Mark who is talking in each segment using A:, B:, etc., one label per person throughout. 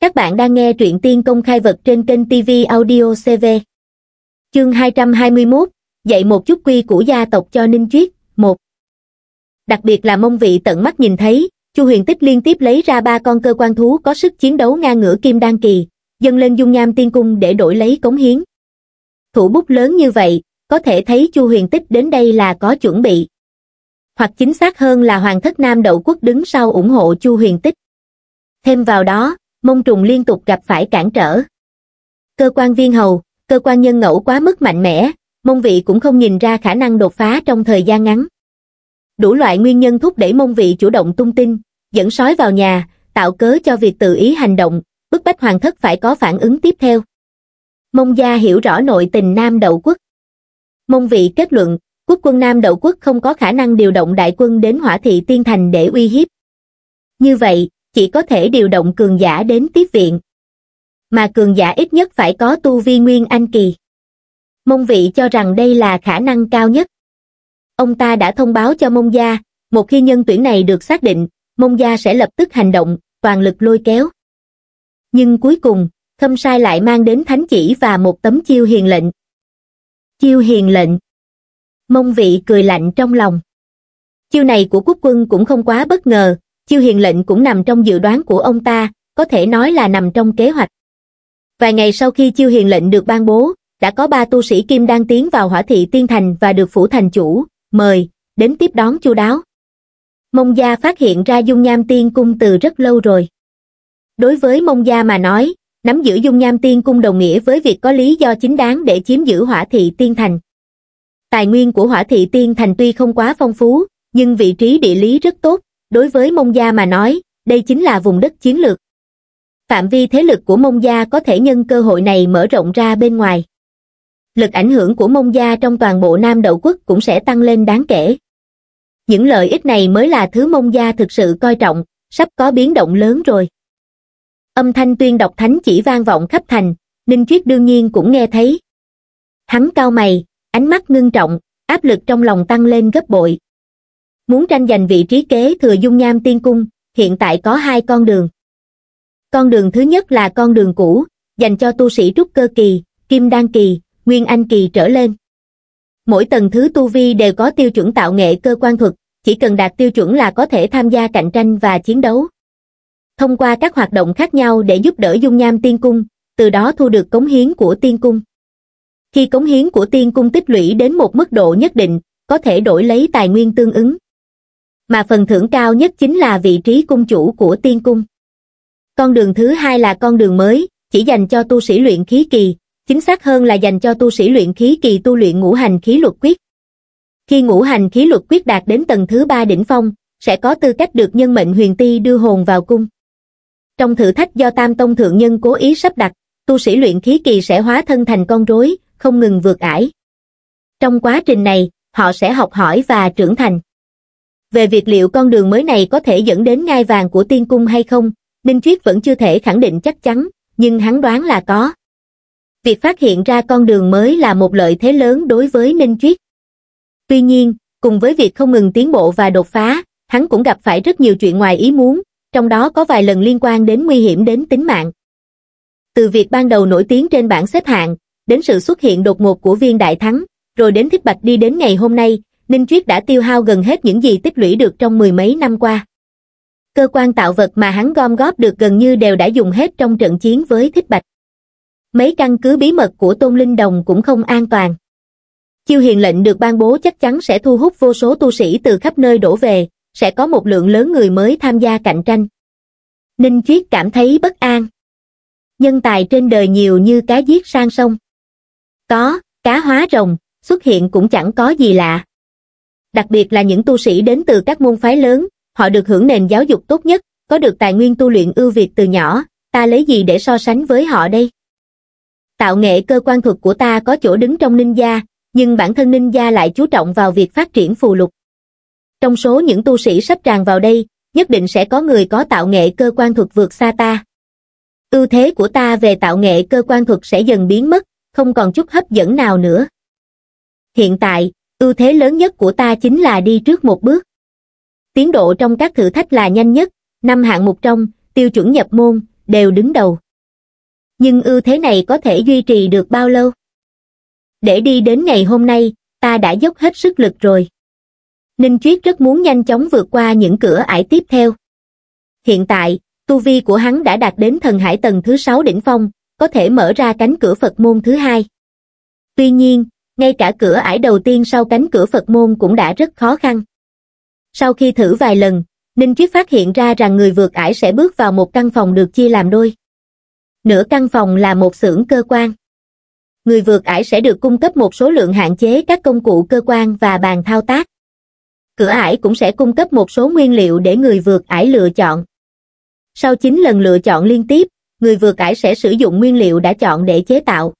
A: Các bạn đang nghe truyện tiên công khai vật trên kênh TV Audio CV. Chương 221, dạy một chút quy của gia tộc cho Ninh Chuyết, một Đặc biệt là mông vị tận mắt nhìn thấy, Chu Huyền Tích liên tiếp lấy ra ba con cơ quan thú có sức chiến đấu ngang ngửa kim đan kỳ, dâng lên dung nham tiên cung để đổi lấy cống hiến. Thủ bút lớn như vậy, có thể thấy Chu Huyền Tích đến đây là có chuẩn bị. Hoặc chính xác hơn là Hoàng thất Nam Đậu Quốc đứng sau ủng hộ Chu Huyền Tích. Thêm vào đó, mông trùng liên tục gặp phải cản trở cơ quan viên hầu cơ quan nhân ngẫu quá mức mạnh mẽ mông vị cũng không nhìn ra khả năng đột phá trong thời gian ngắn đủ loại nguyên nhân thúc đẩy mông vị chủ động tung tin dẫn sói vào nhà tạo cớ cho việc tự ý hành động bức bách hoàng thất phải có phản ứng tiếp theo mông gia hiểu rõ nội tình nam đậu quốc mông vị kết luận quốc quân nam đậu quốc không có khả năng điều động đại quân đến hỏa thị tiên thành để uy hiếp như vậy chỉ có thể điều động cường giả đến tiếp viện. Mà cường giả ít nhất phải có tu vi nguyên anh kỳ. Mông vị cho rằng đây là khả năng cao nhất. Ông ta đã thông báo cho mông gia, một khi nhân tuyển này được xác định, mông gia sẽ lập tức hành động, toàn lực lôi kéo. Nhưng cuối cùng, khâm sai lại mang đến thánh chỉ và một tấm chiêu hiền lệnh. Chiêu hiền lệnh. Mông vị cười lạnh trong lòng. Chiêu này của quốc quân cũng không quá bất ngờ, chiêu hiền lệnh cũng nằm trong dự đoán của ông ta, có thể nói là nằm trong kế hoạch. Vài ngày sau khi chiêu hiền lệnh được ban bố, đã có ba tu sĩ kim đang tiến vào hỏa thị tiên thành và được phủ thành chủ, mời, đến tiếp đón chu đáo. Mông Gia phát hiện ra dung nham tiên cung từ rất lâu rồi. Đối với Mông Gia mà nói, nắm giữ dung nham tiên cung đồng nghĩa với việc có lý do chính đáng để chiếm giữ hỏa thị tiên thành. Tài nguyên của hỏa thị tiên thành tuy không quá phong phú, nhưng vị trí địa lý rất tốt, đối với Mông Gia mà nói, đây chính là vùng đất chiến lược. Phạm vi thế lực của Mông Gia có thể nhân cơ hội này mở rộng ra bên ngoài. Lực ảnh hưởng của Mông Gia trong toàn bộ Nam Đậu Quốc cũng sẽ tăng lên đáng kể. Những lợi ích này mới là thứ Mông Gia thực sự coi trọng, sắp có biến động lớn rồi. Âm thanh tuyên đọc thánh chỉ vang vọng khắp thành, Ninh Triết đương nhiên cũng nghe thấy. Hắn cao mày, ánh mắt ngưng trọng, áp lực trong lòng tăng lên gấp bội, muốn tranh giành vị trí kế thừa dung nham tiên cung hiện tại có hai con đường con đường thứ nhất là con đường cũ dành cho tu sĩ trúc cơ kỳ kim đan kỳ nguyên anh kỳ trở lên mỗi tầng thứ tu vi đều có tiêu chuẩn tạo nghệ cơ quan thuật chỉ cần đạt tiêu chuẩn là có thể tham gia cạnh tranh và chiến đấu thông qua các hoạt động khác nhau để giúp đỡ dung nham tiên cung từ đó thu được cống hiến của tiên cung khi cống hiến của tiên cung tích lũy đến một mức độ nhất định có thể đổi lấy tài nguyên tương ứng mà phần thưởng cao nhất chính là vị trí cung chủ của tiên cung. Con đường thứ hai là con đường mới, chỉ dành cho tu sĩ luyện khí kỳ, chính xác hơn là dành cho tu sĩ luyện khí kỳ tu luyện ngũ hành khí luật quyết. Khi ngũ hành khí luật quyết đạt đến tầng thứ ba đỉnh phong, sẽ có tư cách được nhân mệnh huyền ti đưa hồn vào cung. Trong thử thách do Tam Tông Thượng Nhân cố ý sắp đặt, tu sĩ luyện khí kỳ sẽ hóa thân thành con rối, không ngừng vượt ải. Trong quá trình này, họ sẽ học hỏi và trưởng thành về việc liệu con đường mới này có thể dẫn đến ngai vàng của tiên cung hay không ninh triết vẫn chưa thể khẳng định chắc chắn nhưng hắn đoán là có việc phát hiện ra con đường mới là một lợi thế lớn đối với ninh triết tuy nhiên cùng với việc không ngừng tiến bộ và đột phá hắn cũng gặp phải rất nhiều chuyện ngoài ý muốn trong đó có vài lần liên quan đến nguy hiểm đến tính mạng từ việc ban đầu nổi tiếng trên bảng xếp hạng đến sự xuất hiện đột ngột của viên đại thắng rồi đến thiết bạch đi đến ngày hôm nay Ninh Triết đã tiêu hao gần hết những gì tích lũy được trong mười mấy năm qua. Cơ quan tạo vật mà hắn gom góp được gần như đều đã dùng hết trong trận chiến với Thích Bạch. Mấy căn cứ bí mật của Tôn Linh Đồng cũng không an toàn. Chiêu hiền lệnh được ban bố chắc chắn sẽ thu hút vô số tu sĩ từ khắp nơi đổ về, sẽ có một lượng lớn người mới tham gia cạnh tranh. Ninh Triết cảm thấy bất an. Nhân tài trên đời nhiều như cá giết sang sông. Có, cá hóa rồng, xuất hiện cũng chẳng có gì lạ đặc biệt là những tu sĩ đến từ các môn phái lớn, họ được hưởng nền giáo dục tốt nhất, có được tài nguyên tu luyện ưu việt từ nhỏ, ta lấy gì để so sánh với họ đây? Tạo nghệ cơ quan thuật của ta có chỗ đứng trong ninh gia, nhưng bản thân ninh gia lại chú trọng vào việc phát triển phù lục. Trong số những tu sĩ sắp tràn vào đây, nhất định sẽ có người có tạo nghệ cơ quan thuật vượt xa ta. Ưu thế của ta về tạo nghệ cơ quan thuật sẽ dần biến mất, không còn chút hấp dẫn nào nữa. Hiện tại, ưu thế lớn nhất của ta chính là đi trước một bước tiến độ trong các thử thách là nhanh nhất năm hạng mục trong tiêu chuẩn nhập môn đều đứng đầu nhưng ưu thế này có thể duy trì được bao lâu để đi đến ngày hôm nay ta đã dốc hết sức lực rồi ninh chuyết rất muốn nhanh chóng vượt qua những cửa ải tiếp theo hiện tại tu vi của hắn đã đạt đến thần hải tầng thứ sáu đỉnh phong có thể mở ra cánh cửa phật môn thứ hai tuy nhiên ngay cả cửa ải đầu tiên sau cánh cửa Phật môn cũng đã rất khó khăn. Sau khi thử vài lần, Ninh Chiết phát hiện ra rằng người vượt ải sẽ bước vào một căn phòng được chia làm đôi. Nửa căn phòng là một xưởng cơ quan. Người vượt ải sẽ được cung cấp một số lượng hạn chế các công cụ cơ quan và bàn thao tác. Cửa ải cũng sẽ cung cấp một số nguyên liệu để người vượt ải lựa chọn. Sau 9 lần lựa chọn liên tiếp, người vượt ải sẽ sử dụng nguyên liệu đã chọn để chế tạo.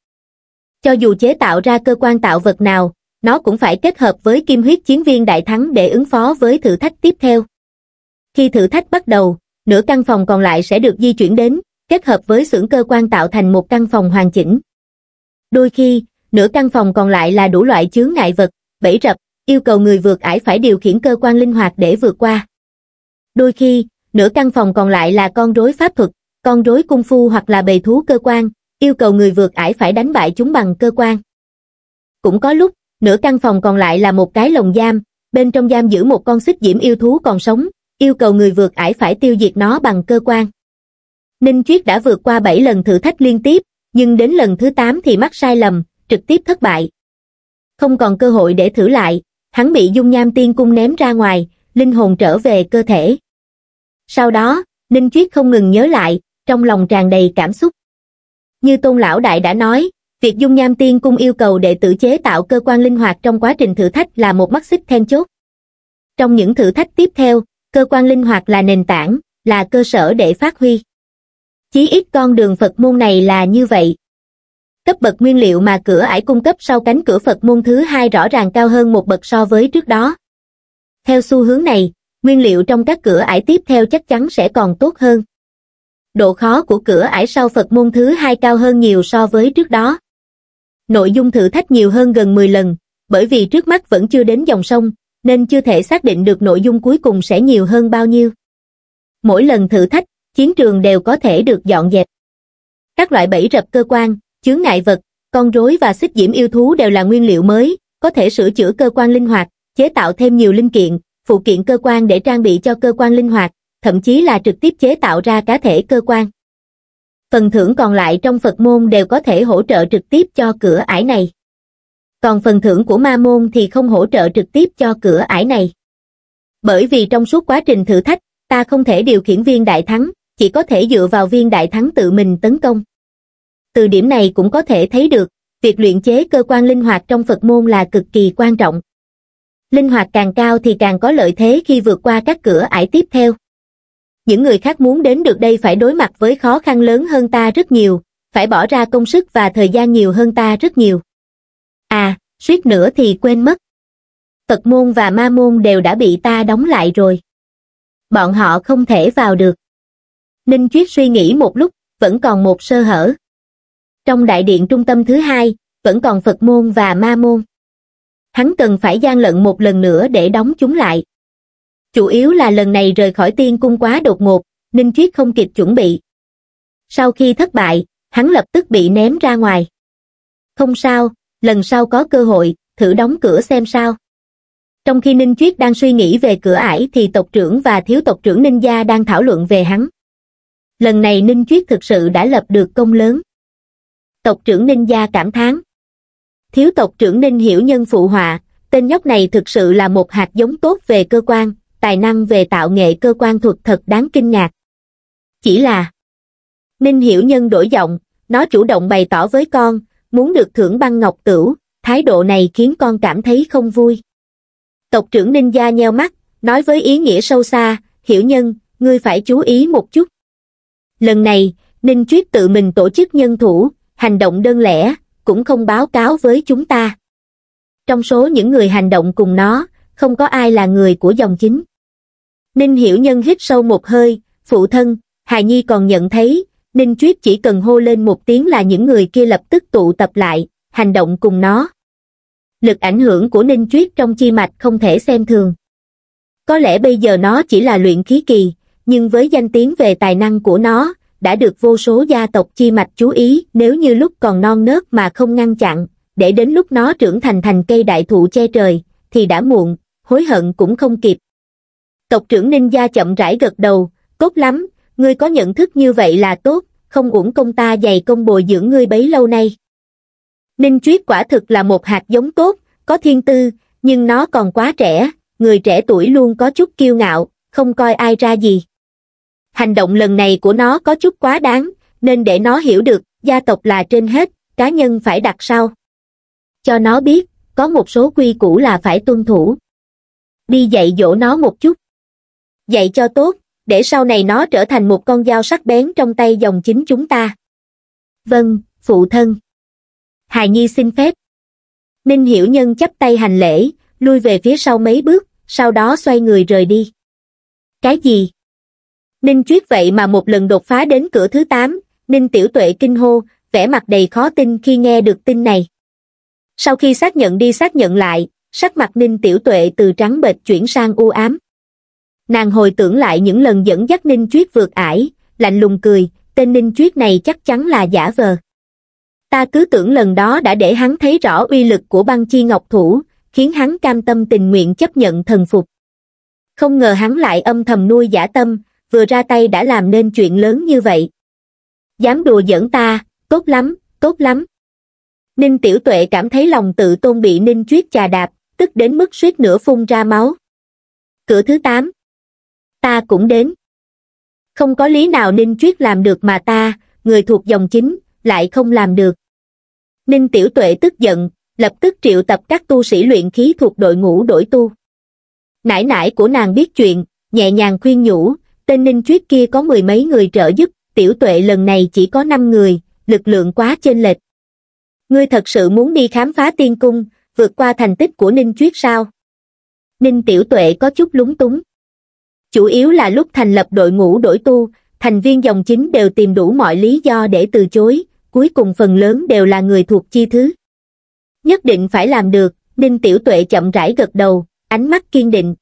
A: Cho dù chế tạo ra cơ quan tạo vật nào, nó cũng phải kết hợp với kim huyết chiến viên đại thắng để ứng phó với thử thách tiếp theo. Khi thử thách bắt đầu, nửa căn phòng còn lại sẽ được di chuyển đến, kết hợp với xưởng cơ quan tạo thành một căn phòng hoàn chỉnh. Đôi khi, nửa căn phòng còn lại là đủ loại chướng ngại vật, bẫy rập, yêu cầu người vượt ải phải điều khiển cơ quan linh hoạt để vượt qua. Đôi khi, nửa căn phòng còn lại là con rối pháp thuật, con rối cung phu hoặc là bầy thú cơ quan, yêu cầu người vượt ải phải đánh bại chúng bằng cơ quan. Cũng có lúc, nửa căn phòng còn lại là một cái lồng giam, bên trong giam giữ một con xích diễm yêu thú còn sống, yêu cầu người vượt ải phải tiêu diệt nó bằng cơ quan. Ninh Chuyết đã vượt qua 7 lần thử thách liên tiếp, nhưng đến lần thứ 8 thì mắc sai lầm, trực tiếp thất bại. Không còn cơ hội để thử lại, hắn bị dung nham tiên cung ném ra ngoài, linh hồn trở về cơ thể. Sau đó, Ninh Chuyết không ngừng nhớ lại, trong lòng tràn đầy cảm xúc. Như Tôn Lão Đại đã nói, việc Dung Nham Tiên Cung yêu cầu đệ tử chế tạo cơ quan linh hoạt trong quá trình thử thách là một mắt xích then chốt. Trong những thử thách tiếp theo, cơ quan linh hoạt là nền tảng, là cơ sở để phát huy. Chí ít con đường Phật môn này là như vậy. Cấp bậc nguyên liệu mà cửa ải cung cấp sau cánh cửa Phật môn thứ hai rõ ràng cao hơn một bậc so với trước đó. Theo xu hướng này, nguyên liệu trong các cửa ải tiếp theo chắc chắn sẽ còn tốt hơn độ khó của cửa ải sau Phật môn thứ hai cao hơn nhiều so với trước đó. Nội dung thử thách nhiều hơn gần 10 lần, bởi vì trước mắt vẫn chưa đến dòng sông, nên chưa thể xác định được nội dung cuối cùng sẽ nhiều hơn bao nhiêu. Mỗi lần thử thách, chiến trường đều có thể được dọn dẹp. Các loại bẫy rập cơ quan, chướng ngại vật, con rối và xích diễm yêu thú đều là nguyên liệu mới, có thể sửa chữa cơ quan linh hoạt, chế tạo thêm nhiều linh kiện, phụ kiện cơ quan để trang bị cho cơ quan linh hoạt, thậm chí là trực tiếp chế tạo ra cá thể cơ quan. Phần thưởng còn lại trong Phật môn đều có thể hỗ trợ trực tiếp cho cửa ải này. Còn phần thưởng của ma môn thì không hỗ trợ trực tiếp cho cửa ải này. Bởi vì trong suốt quá trình thử thách, ta không thể điều khiển viên đại thắng, chỉ có thể dựa vào viên đại thắng tự mình tấn công. Từ điểm này cũng có thể thấy được, việc luyện chế cơ quan linh hoạt trong Phật môn là cực kỳ quan trọng. Linh hoạt càng cao thì càng có lợi thế khi vượt qua các cửa ải tiếp theo những người khác muốn đến được đây phải đối mặt với khó khăn lớn hơn ta rất nhiều, phải bỏ ra công sức và thời gian nhiều hơn ta rất nhiều. À, suýt nữa thì quên mất. Phật môn và ma môn đều đã bị ta đóng lại rồi. Bọn họ không thể vào được. Ninh Chuyết suy nghĩ một lúc, vẫn còn một sơ hở. Trong đại điện trung tâm thứ hai, vẫn còn Phật môn và ma môn. Hắn cần phải gian lận một lần nữa để đóng chúng lại chủ yếu là lần này rời khỏi tiên cung quá đột ngột ninh chiết không kịp chuẩn bị sau khi thất bại hắn lập tức bị ném ra ngoài không sao lần sau có cơ hội thử đóng cửa xem sao trong khi ninh chiết đang suy nghĩ về cửa ải thì tộc trưởng và thiếu tộc trưởng ninh gia đang thảo luận về hắn lần này ninh chiết thực sự đã lập được công lớn tộc trưởng ninh gia cảm thán thiếu tộc trưởng ninh hiểu nhân phụ họa tên nhóc này thực sự là một hạt giống tốt về cơ quan tài năng về tạo nghệ cơ quan thuật thật đáng kinh ngạc. Chỉ là Ninh Hiểu Nhân đổi giọng, nó chủ động bày tỏ với con, muốn được thưởng băng ngọc tửu, thái độ này khiến con cảm thấy không vui. Tộc trưởng Ninh Gia nheo mắt, nói với ý nghĩa sâu xa, Hiểu Nhân, ngươi phải chú ý một chút. Lần này, Ninh Chuyết tự mình tổ chức nhân thủ, hành động đơn lẻ, cũng không báo cáo với chúng ta. Trong số những người hành động cùng nó, không có ai là người của dòng chính. Ninh Hiểu Nhân hít sâu một hơi, phụ thân, Hà Nhi còn nhận thấy, Ninh Chuyết chỉ cần hô lên một tiếng là những người kia lập tức tụ tập lại, hành động cùng nó. Lực ảnh hưởng của Ninh Chuyết trong chi mạch không thể xem thường. Có lẽ bây giờ nó chỉ là luyện khí kỳ, nhưng với danh tiếng về tài năng của nó, đã được vô số gia tộc chi mạch chú ý nếu như lúc còn non nớt mà không ngăn chặn, để đến lúc nó trưởng thành thành cây đại thụ che trời, thì đã muộn, hối hận cũng không kịp tộc trưởng ninh gia chậm rãi gật đầu tốt lắm ngươi có nhận thức như vậy là tốt không uổng công ta dày công bồi dưỡng ngươi bấy lâu nay ninh truyết quả thực là một hạt giống tốt có thiên tư nhưng nó còn quá trẻ người trẻ tuổi luôn có chút kiêu ngạo không coi ai ra gì hành động lần này của nó có chút quá đáng nên để nó hiểu được gia tộc là trên hết cá nhân phải đặt sau cho nó biết có một số quy củ là phải tuân thủ đi dạy dỗ nó một chút dạy cho tốt để sau này nó trở thành một con dao sắc bén trong tay dòng chính chúng ta vâng phụ thân hài nhi xin phép ninh hiểu nhân chấp tay hành lễ lui về phía sau mấy bước sau đó xoay người rời đi cái gì ninh triết vậy mà một lần đột phá đến cửa thứ tám ninh tiểu tuệ kinh hô vẻ mặt đầy khó tin khi nghe được tin này sau khi xác nhận đi xác nhận lại sắc mặt ninh tiểu tuệ từ trắng bệch chuyển sang u ám nàng hồi tưởng lại những lần dẫn dắt ninh chuyết vượt ải lạnh lùng cười tên ninh chuyết này chắc chắn là giả vờ ta cứ tưởng lần đó đã để hắn thấy rõ uy lực của băng chi ngọc thủ khiến hắn cam tâm tình nguyện chấp nhận thần phục không ngờ hắn lại âm thầm nuôi giả tâm vừa ra tay đã làm nên chuyện lớn như vậy dám đùa giỡn ta tốt lắm tốt lắm ninh tiểu tuệ cảm thấy lòng tự tôn bị ninh chuyết chà đạp tức đến mức suýt nửa phun ra máu cửa thứ tám ta cũng đến. Không có lý nào Ninh Chuyết làm được mà ta, người thuộc dòng chính, lại không làm được. Ninh Tiểu Tuệ tức giận, lập tức triệu tập các tu sĩ luyện khí thuộc đội ngũ đổi tu. Nãi nãi của nàng biết chuyện, nhẹ nhàng khuyên nhủ, tên Ninh Chuyết kia có mười mấy người trợ giúp, Tiểu Tuệ lần này chỉ có năm người, lực lượng quá chênh lệch. Ngươi thật sự muốn đi khám phá tiên cung, vượt qua thành tích của Ninh Chuyết sao? Ninh Tiểu Tuệ có chút lúng túng chủ yếu là lúc thành lập đội ngũ đổi tu, thành viên dòng chính đều tìm đủ mọi lý do để từ chối, cuối cùng phần lớn đều là người thuộc chi thứ. Nhất định phải làm được, Ninh Tiểu Tuệ chậm rãi gật đầu, ánh mắt kiên định.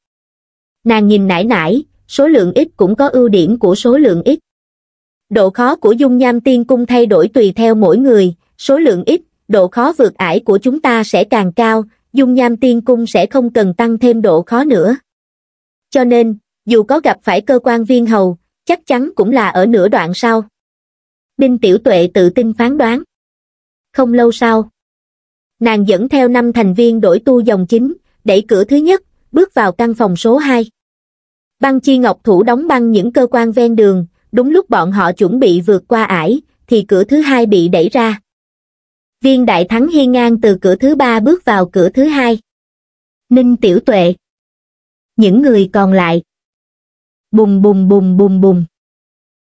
A: Nàng nhìn nải nải, số lượng ít cũng có ưu điểm của số lượng ít. Độ khó của dung nham tiên cung thay đổi tùy theo mỗi người, số lượng ít, độ khó vượt ải của chúng ta sẽ càng cao, dung nham tiên cung sẽ không cần tăng thêm độ khó nữa. Cho nên, dù có gặp phải cơ quan viên hầu chắc chắn cũng là ở nửa đoạn sau đinh tiểu tuệ tự tin phán đoán không lâu sau nàng dẫn theo năm thành viên đổi tu dòng chính đẩy cửa thứ nhất bước vào căn phòng số hai băng chi ngọc thủ đóng băng những cơ quan ven đường đúng lúc bọn họ chuẩn bị vượt qua ải thì cửa thứ hai bị đẩy ra viên đại thắng hiên ngang từ cửa thứ ba bước vào cửa thứ hai ninh tiểu tuệ những người còn lại bùng bùng bùng bùng bùng.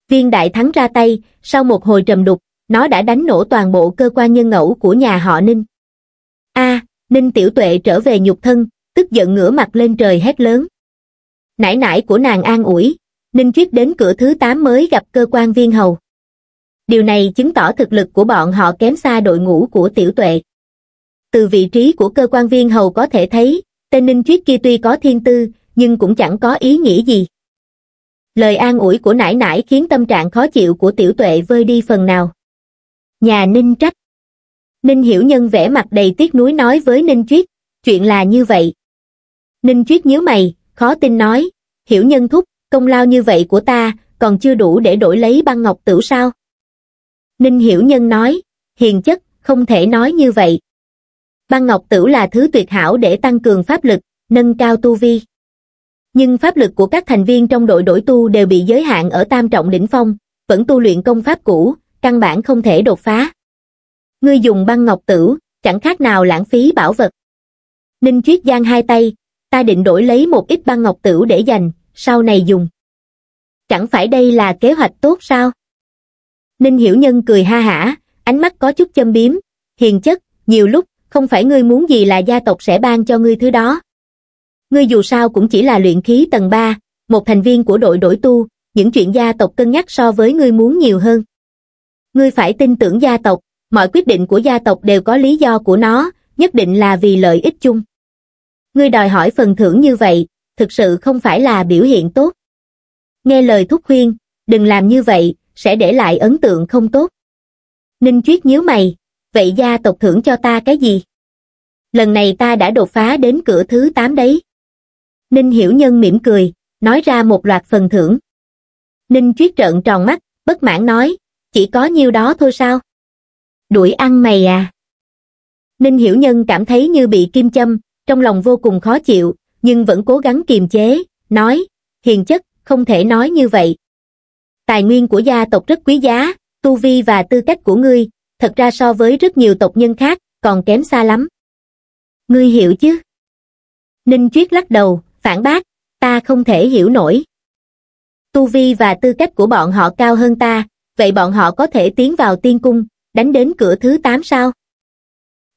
A: Viên đại thắng ra tay, sau một hồi trầm đục, nó đã đánh nổ toàn bộ cơ quan nhân ngẫu của nhà họ Ninh. A, Ninh Tiểu Tuệ trở về nhục thân, tức giận ngửa mặt lên trời hét lớn. Nãi nãi của nàng an ủi, Ninh Chuyết đến cửa thứ 8 mới gặp cơ quan viên hầu. Điều này chứng tỏ thực lực của bọn họ kém xa đội ngũ của Tiểu Tuệ. Từ vị trí của cơ quan viên hầu có thể thấy, tên Ninh Chuyết kia tuy có thiên tư, nhưng cũng chẳng có ý nghĩa gì lời an ủi của nãi nãi khiến tâm trạng khó chịu của tiểu tuệ vơi đi phần nào nhà ninh trách ninh hiểu nhân vẻ mặt đầy tiếc nuối nói với ninh chuyết chuyện là như vậy ninh chuyết nhớ mày khó tin nói hiểu nhân thúc công lao như vậy của ta còn chưa đủ để đổi lấy băng ngọc tử sao ninh hiểu nhân nói hiền chất không thể nói như vậy băng ngọc tử là thứ tuyệt hảo để tăng cường pháp lực nâng cao tu vi nhưng pháp lực của các thành viên trong đội đổi tu đều bị giới hạn ở tam trọng đỉnh phong, vẫn tu luyện công pháp cũ, căn bản không thể đột phá. Ngươi dùng băng ngọc tử, chẳng khác nào lãng phí bảo vật. Ninh triết giang hai tay, ta định đổi lấy một ít băng ngọc tử để dành, sau này dùng. Chẳng phải đây là kế hoạch tốt sao? Ninh Hiểu Nhân cười ha hả, ánh mắt có chút châm biếm, hiền chất, nhiều lúc, không phải ngươi muốn gì là gia tộc sẽ ban cho ngươi thứ đó ngươi dù sao cũng chỉ là luyện khí tầng 3, một thành viên của đội đổi tu, những chuyện gia tộc cân nhắc so với ngươi muốn nhiều hơn. Ngươi phải tin tưởng gia tộc, mọi quyết định của gia tộc đều có lý do của nó, nhất định là vì lợi ích chung. Ngươi đòi hỏi phần thưởng như vậy, thực sự không phải là biểu hiện tốt. Nghe lời thúc khuyên, đừng làm như vậy, sẽ để lại ấn tượng không tốt. Ninh Chuyết nhíu mày, vậy gia tộc thưởng cho ta cái gì? Lần này ta đã đột phá đến cửa thứ 8 đấy. Ninh Hiểu Nhân mỉm cười, nói ra một loạt phần thưởng. Ninh Chuyết trợn tròn mắt, bất mãn nói, chỉ có nhiêu đó thôi sao? Đuổi ăn mày à? Ninh Hiểu Nhân cảm thấy như bị kim châm, trong lòng vô cùng khó chịu, nhưng vẫn cố gắng kiềm chế, nói, hiền chất, không thể nói như vậy. Tài nguyên của gia tộc rất quý giá, tu vi và tư cách của ngươi, thật ra so với rất nhiều tộc nhân khác, còn kém xa lắm. Ngươi hiểu chứ? Ninh Chuyết lắc đầu, phản bác, ta không thể hiểu nổi. Tu vi và tư cách của bọn họ cao hơn ta, vậy bọn họ có thể tiến vào tiên cung, đánh đến cửa thứ 8 sao?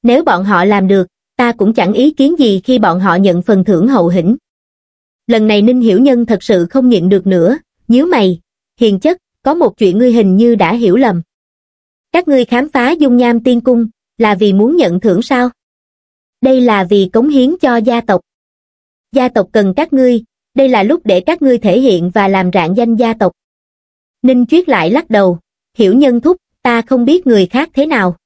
A: Nếu bọn họ làm được, ta cũng chẳng ý kiến gì khi bọn họ nhận phần thưởng hậu hĩnh. Lần này Ninh Hiểu Nhân thật sự không nhịn được nữa, nhíu mày, hiền chất, có một chuyện ngươi hình như đã hiểu lầm. Các ngươi khám phá dung nham tiên cung, là vì muốn nhận thưởng sao? Đây là vì cống hiến cho gia tộc gia tộc cần các ngươi, đây là lúc để các ngươi thể hiện và làm rạng danh gia tộc. Ninh Chuyết lại lắc đầu, hiểu nhân thúc, ta không biết người khác thế nào.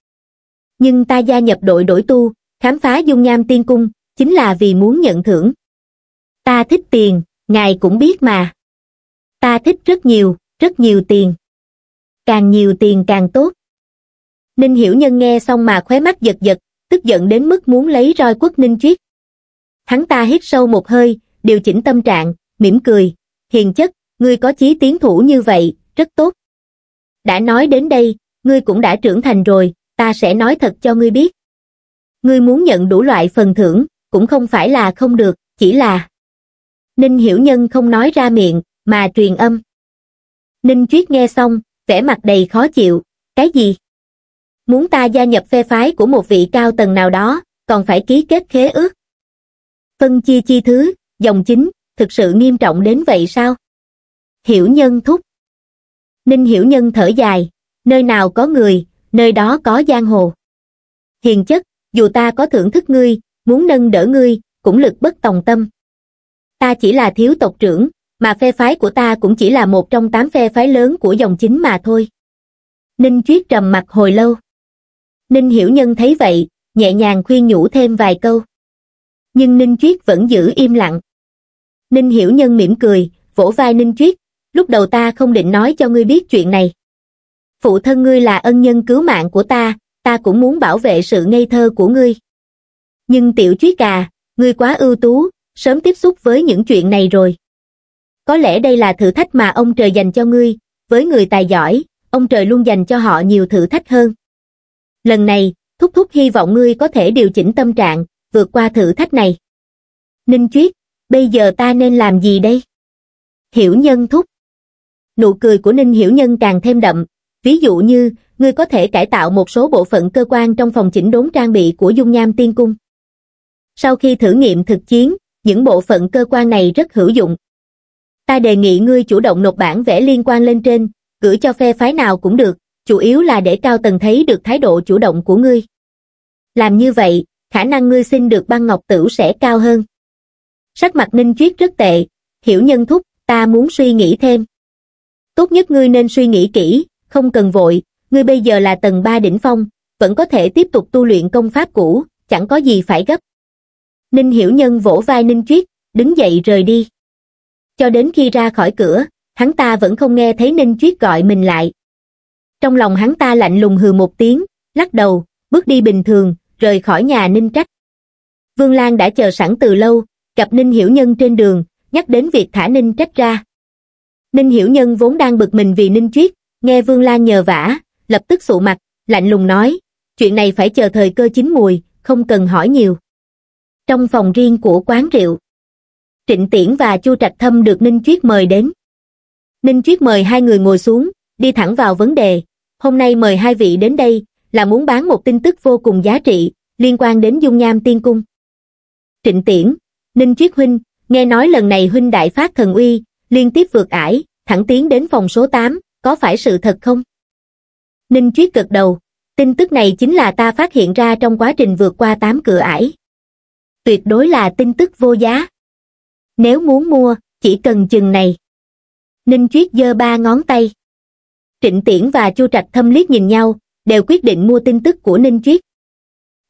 A: Nhưng ta gia nhập đội đổi tu, khám phá dung nham tiên cung, chính là vì muốn nhận thưởng. Ta thích tiền, ngài cũng biết mà. Ta thích rất nhiều, rất nhiều tiền. Càng nhiều tiền càng tốt. Ninh Hiểu Nhân nghe xong mà khóe mắt giật giật, tức giận đến mức muốn lấy roi quất Ninh Chuyết. Hắn ta hít sâu một hơi, điều chỉnh tâm trạng, mỉm cười. Hiền chất, ngươi có chí tiến thủ như vậy, rất tốt. Đã nói đến đây, ngươi cũng đã trưởng thành rồi, ta sẽ nói thật cho ngươi biết. Ngươi muốn nhận đủ loại phần thưởng, cũng không phải là không được, chỉ là... Ninh Hiểu Nhân không nói ra miệng, mà truyền âm. Ninh triết nghe xong, vẻ mặt đầy khó chịu, cái gì? Muốn ta gia nhập phe phái của một vị cao tầng nào đó, còn phải ký kết khế ước phân chia chi thứ, dòng chính, thực sự nghiêm trọng đến vậy sao? Hiểu nhân thúc Ninh hiểu nhân thở dài, nơi nào có người, nơi đó có giang hồ. Hiền chất, dù ta có thưởng thức ngươi, muốn nâng đỡ ngươi, cũng lực bất tòng tâm. Ta chỉ là thiếu tộc trưởng, mà phe phái của ta cũng chỉ là một trong tám phe phái lớn của dòng chính mà thôi. Ninh Chuyết trầm mặt hồi lâu. Ninh Hiểu Nhân thấy vậy, nhẹ nhàng khuyên nhủ thêm vài câu nhưng ninh chuyết vẫn giữ im lặng ninh hiểu nhân mỉm cười vỗ vai ninh chuyết lúc đầu ta không định nói cho ngươi biết chuyện này phụ thân ngươi là ân nhân cứu mạng của ta ta cũng muốn bảo vệ sự ngây thơ của ngươi nhưng tiểu chuyết cà ngươi quá ưu tú sớm tiếp xúc với những chuyện này rồi có lẽ đây là thử thách mà ông trời dành cho ngươi với người tài giỏi ông trời luôn dành cho họ nhiều thử thách hơn lần này thúc thúc hy vọng ngươi có thể điều chỉnh tâm trạng vượt qua thử thách này. Ninh Chuyết, bây giờ ta nên làm gì đây? Hiểu nhân thúc. Nụ cười của Ninh Hiểu nhân càng thêm đậm, ví dụ như, ngươi có thể cải tạo một số bộ phận cơ quan trong phòng chỉnh đốn trang bị của Dung Nham Tiên Cung. Sau khi thử nghiệm thực chiến, những bộ phận cơ quan này rất hữu dụng. Ta đề nghị ngươi chủ động nộp bản vẽ liên quan lên trên, gửi cho phe phái nào cũng được, chủ yếu là để cao tầng thấy được thái độ chủ động của ngươi. Làm như vậy, khả năng ngươi xin được băng ngọc tử sẽ cao hơn. Sắc mặt Ninh Chuyết rất tệ, hiểu nhân thúc, ta muốn suy nghĩ thêm. Tốt nhất ngươi nên suy nghĩ kỹ, không cần vội, ngươi bây giờ là tầng 3 đỉnh phong, vẫn có thể tiếp tục tu luyện công pháp cũ, chẳng có gì phải gấp. Ninh Hiểu Nhân vỗ vai Ninh Chuyết, đứng dậy rời đi. Cho đến khi ra khỏi cửa, hắn ta vẫn không nghe thấy Ninh Chuyết gọi mình lại. Trong lòng hắn ta lạnh lùng hừ một tiếng, lắc đầu, bước đi bình thường, rời khỏi nhà Ninh Trách. Vương Lan đã chờ sẵn từ lâu, gặp Ninh Hiểu Nhân trên đường, nhắc đến việc thả Ninh Trách ra. Ninh Hiểu Nhân vốn đang bực mình vì Ninh Triết, nghe Vương Lan nhờ vả, lập tức sụ mặt, lạnh lùng nói, chuyện này phải chờ thời cơ chín mùi, không cần hỏi nhiều. Trong phòng riêng của quán rượu, Trịnh Tiễn và Chu Trạch Thâm được Ninh Triết mời đến. Ninh Triết mời hai người ngồi xuống, đi thẳng vào vấn đề, hôm nay mời hai vị đến đây, là muốn bán một tin tức vô cùng giá trị, liên quan đến dung nham tiên cung. Trịnh Tiễn, Ninh Triết Huynh, nghe nói lần này Huynh đại phát thần uy, liên tiếp vượt ải, thẳng tiến đến phòng số 8, có phải sự thật không? Ninh Triết gật đầu, tin tức này chính là ta phát hiện ra trong quá trình vượt qua 8 cửa ải. Tuyệt đối là tin tức vô giá. Nếu muốn mua, chỉ cần chừng này. Ninh Triết giơ ba ngón tay. Trịnh Tiễn và Chu Trạch Thâm liếc nhìn nhau, đều quyết định mua tin tức của ninh triết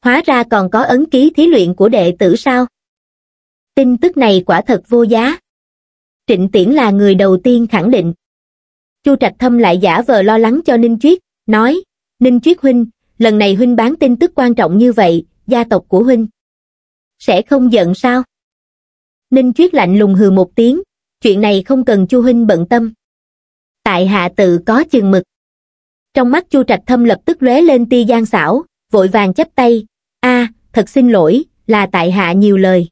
A: hóa ra còn có ấn ký thí luyện của đệ tử sao tin tức này quả thật vô giá trịnh tiễn là người đầu tiên khẳng định chu trạch thâm lại giả vờ lo lắng cho ninh triết nói ninh triết huynh lần này huynh bán tin tức quan trọng như vậy gia tộc của huynh sẽ không giận sao ninh triết lạnh lùng hừ một tiếng chuyện này không cần chu huynh bận tâm tại hạ tự có chừng mực trong mắt chu trạch thâm lập tức lóe lên tia gian xảo vội vàng chấp tay a thật xin lỗi là tại hạ nhiều lời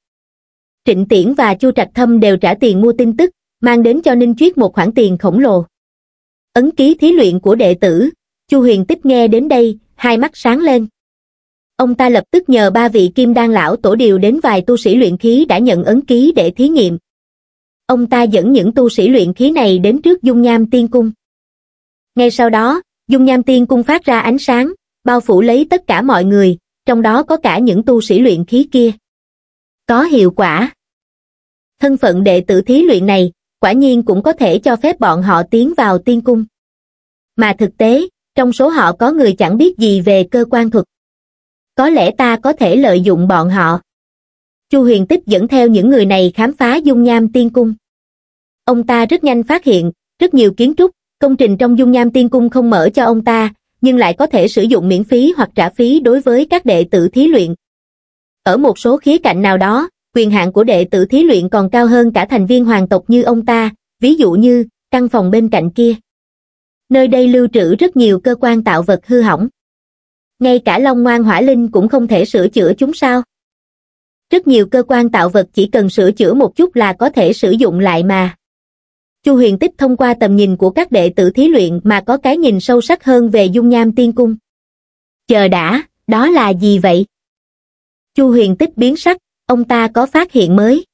A: trịnh tiễn và chu trạch thâm đều trả tiền mua tin tức mang đến cho ninh chuyết một khoản tiền khổng lồ ấn ký thí luyện của đệ tử chu huyền tích nghe đến đây hai mắt sáng lên ông ta lập tức nhờ ba vị kim đan lão tổ điều đến vài tu sĩ luyện khí đã nhận ấn ký để thí nghiệm ông ta dẫn những tu sĩ luyện khí này đến trước dung nham tiên cung ngay sau đó Dung Nham Tiên Cung phát ra ánh sáng, bao phủ lấy tất cả mọi người, trong đó có cả những tu sĩ luyện khí kia. Có hiệu quả. Thân phận đệ tử thí luyện này, quả nhiên cũng có thể cho phép bọn họ tiến vào tiên cung. Mà thực tế, trong số họ có người chẳng biết gì về cơ quan thuật. Có lẽ ta có thể lợi dụng bọn họ. Chu Huyền Tích dẫn theo những người này khám phá dung nham tiên cung. Ông ta rất nhanh phát hiện, rất nhiều kiến trúc, công trình trong dung nham tiên cung không mở cho ông ta nhưng lại có thể sử dụng miễn phí hoặc trả phí đối với các đệ tử thí luyện ở một số khía cạnh nào đó quyền hạn của đệ tử thí luyện còn cao hơn cả thành viên hoàng tộc như ông ta ví dụ như căn phòng bên cạnh kia nơi đây lưu trữ rất nhiều cơ quan tạo vật hư hỏng ngay cả long ngoan hỏa linh cũng không thể sửa chữa chúng sao rất nhiều cơ quan tạo vật chỉ cần sửa chữa một chút là có thể sử dụng lại mà Chu Huyền Tích thông qua tầm nhìn của các đệ tử thí luyện mà có cái nhìn sâu sắc hơn về dung nham tiên cung. Chờ đã, đó là gì vậy? Chu Huyền Tích biến sắc, ông ta có phát hiện mới.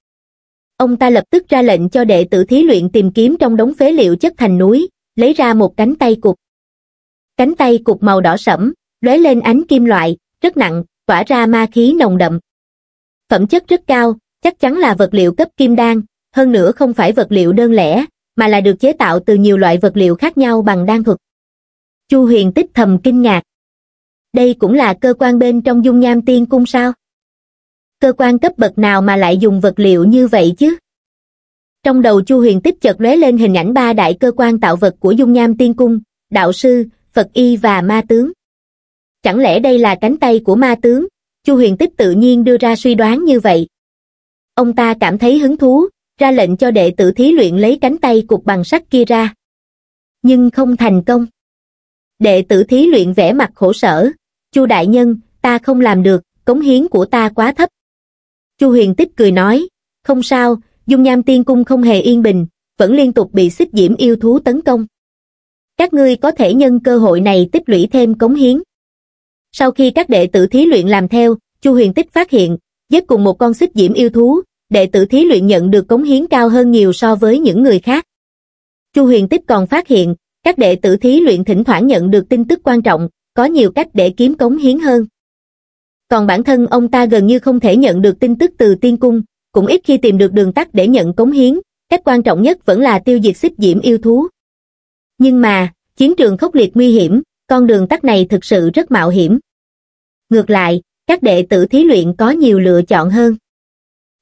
A: Ông ta lập tức ra lệnh cho đệ tử thí luyện tìm kiếm trong đống phế liệu chất thành núi, lấy ra một cánh tay cục. Cánh tay cục màu đỏ sẫm, lóe lên ánh kim loại, rất nặng, tỏa ra ma khí nồng đậm. Phẩm chất rất cao, chắc chắn là vật liệu cấp kim đan, hơn nữa không phải vật liệu đơn lẻ, mà là được chế tạo từ nhiều loại vật liệu khác nhau bằng đan thuật. Chu huyền tích thầm kinh ngạc. Đây cũng là cơ quan bên trong dung nham tiên cung sao? Cơ quan cấp bậc nào mà lại dùng vật liệu như vậy chứ? Trong đầu Chu huyền tích chợt lóe lên hình ảnh ba đại cơ quan tạo vật của dung nham tiên cung, đạo sư, Phật y và ma tướng. Chẳng lẽ đây là cánh tay của ma tướng? Chu huyền tích tự nhiên đưa ra suy đoán như vậy. Ông ta cảm thấy hứng thú, ra lệnh cho đệ tử thí luyện lấy cánh tay cục bằng sắt kia ra. Nhưng không thành công. Đệ tử thí luyện vẽ mặt khổ sở, Chu đại nhân, ta không làm được, cống hiến của ta quá thấp. Chu huyền tích cười nói, không sao, dung nham tiên cung không hề yên bình, vẫn liên tục bị xích diễm yêu thú tấn công. Các ngươi có thể nhân cơ hội này tích lũy thêm cống hiến. Sau khi các đệ tử thí luyện làm theo, Chu huyền tích phát hiện, giết cùng một con xích diễm yêu thú, đệ tử thí luyện nhận được cống hiến cao hơn nhiều so với những người khác. Chu Huyền Tích còn phát hiện, các đệ tử thí luyện thỉnh thoảng nhận được tin tức quan trọng, có nhiều cách để kiếm cống hiến hơn. Còn bản thân ông ta gần như không thể nhận được tin tức từ tiên cung, cũng ít khi tìm được đường tắt để nhận cống hiến, cách quan trọng nhất vẫn là tiêu diệt xích diễm yêu thú. Nhưng mà, chiến trường khốc liệt nguy hiểm, con đường tắt này thực sự rất mạo hiểm. Ngược lại, các đệ tử thí luyện có nhiều lựa chọn hơn